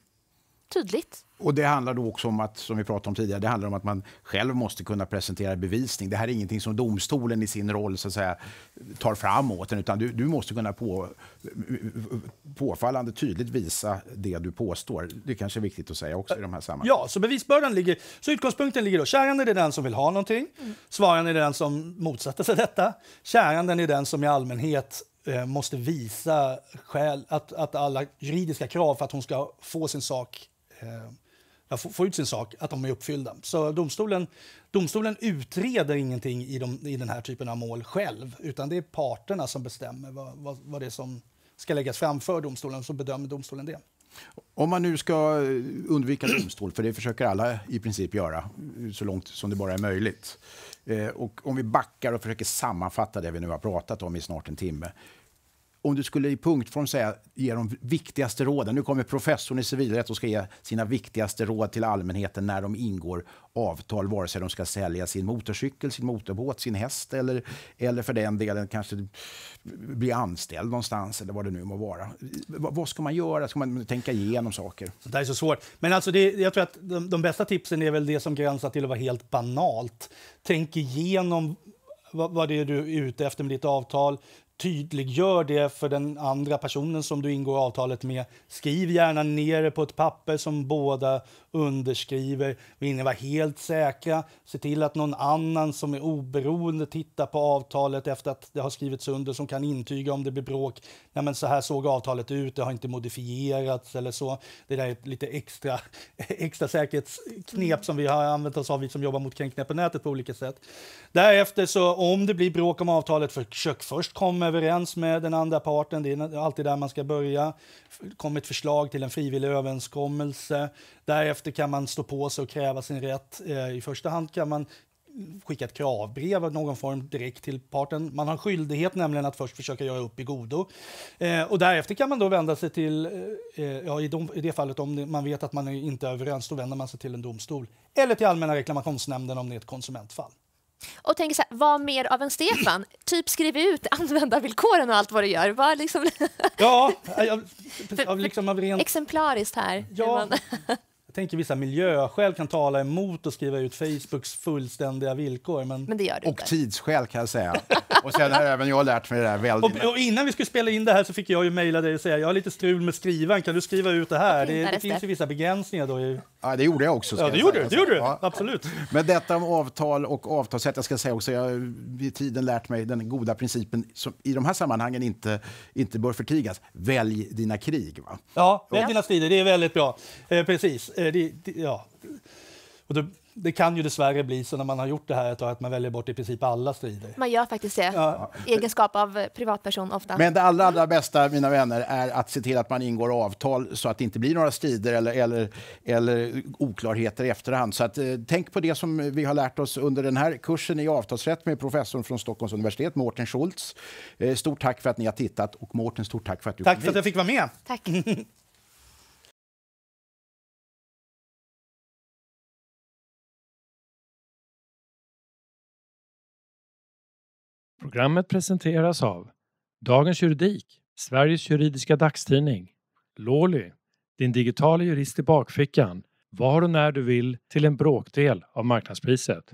Tydligt. Och Det handlar då också om att som vi pratade om tidigare, det handlar om att man själv måste kunna presentera bevisning. Det här är ingenting som domstolen i sin roll så att säga, tar fram åt en, utan du, du måste kunna på, påfallande tydligt visa det du påstår. Det kanske är viktigt att säga också i de här sammanhangen. Ja, så bevisbördan ligger... Så utgångspunkten ligger då, käranden är den som vill ha någonting, mm. svaranden är den som motsätter sig detta, käranden är den som i allmänhet Eh, måste visa skäl, att, att alla juridiska krav för att hon ska få sin sak eh, få, få, ut sin sak, att de är uppfyllda. Så domstolen, domstolen utreder ingenting i, de, i den här typen av mål själv utan det är parterna som bestämmer vad, vad, vad det är som ska läggas fram för domstolen så bedömer domstolen det. Om man nu ska eh, undvika domstol, för det försöker alla i princip göra så långt som det bara är möjligt. Eh, och om vi backar och försöker sammanfatta det vi nu har pratat om i snart en timme om du skulle i punktform säga, ge de viktigaste råden. Nu kommer professorn i civilrätt och ska ge sina viktigaste råd till allmänheten när de ingår avtal, vare sig de ska sälja sin motorcykel, sin motorbåt, sin häst eller, eller för den delen kanske bli anställd någonstans eller vad det nu må vara. vad ska man göra? Ska man tänka igenom saker? Det är så svårt. Men alltså det, jag tror att de, de bästa tipsen är väl det som gränsar till att vara helt banalt. Tänk igenom vad, det är du är ute efter med ditt avtal tydliggör det för den andra personen som du ingår avtalet med. Skriv gärna ner det på ett papper som båda underskriver. Vill ni vara helt säkra, se till att någon annan som är oberoende tittar på avtalet efter att det har skrivits under som kan intyga om det blir bråk. Nej, men så här såg avtalet ut, det har inte modifierats eller så. Det där är lite extra, extra säkerhetsknep som vi har använt oss av, vi som jobbar mot kränkningar på nätet på olika sätt. Därefter, så om det blir bråk om avtalet, försök först komma överens med den andra parten, det är alltid där man ska börja. Kom ett förslag till en frivillig överenskommelse. Därefter kan man stå på sig och kräva sin rätt. Eh, I första hand kan man skicka ett kravbrev av någon form direkt till parten. Man har skyldighet nämligen att först försöka göra upp i godo. Eh, och därefter kan man då vända sig till, eh, eh ja, i, dom, i, det fallet om man vet att man är inte är överens, då vänder man sig till en domstol. Eller till Allmänna reklamationsnämnden om det är ett konsumentfall och tänker så här, vad mer av en Stefan? typ skriv ut användarvillkoren och allt vad du gör. Var liksom ja, jag, liksom av rent... Exemplariskt här. Ja, tänker vissa miljöskäl kan tala emot att skriva ut Facebooks fullständiga villkor. Men, men det gör det Och inte. tidsskäl kan jag säga. och sen har även jag lärt mig det där väldigt. Och, och, innan vi skulle spela in det här så fick jag ju mejla dig och säga jag har lite strul med skrivaren. kan du skriva ut det här? Det, det, finns ju vissa begränsningar då. Ju. Ja, det gjorde jag också. Ja, det gjorde du, det gjorde ja. absolut. Men detta om avtal och avtalssätt. jag ska säga också, jag har vid tiden lärt mig den goda principen som i de här sammanhangen inte, inte bör förtigas. Välj dina krig. Va? Ja, välj ja. dina strider, det är väldigt bra. Eh, precis. Eh, det, det, ja. Och då, det kan ju dessvärre bli så när man har gjort det här ett tag att man väljer bort i princip alla strider. Man gör faktiskt det, ja. egenskap av eh, privatperson ofta. Men det allra, allra bästa, mina vänner, är att se till att man ingår avtal så att det inte blir några strider eller, eller, eller oklarheter i efterhand. Så att, eh, tänk på det som vi har lärt oss under den här kursen i avtalsrätt med professorn från Stockholms universitet, Mårten Schultz. Eh, stort tack för att ni har tittat och Mårten, stort tack för att du Tack kom för hit. att jag fick vara med. Tack. Programmet presenteras av Dagens Juridik, Sveriges juridiska dagstidning, Lawly, din digitala jurist i bakfickan, var och när du vill till en bråkdel av marknadspriset.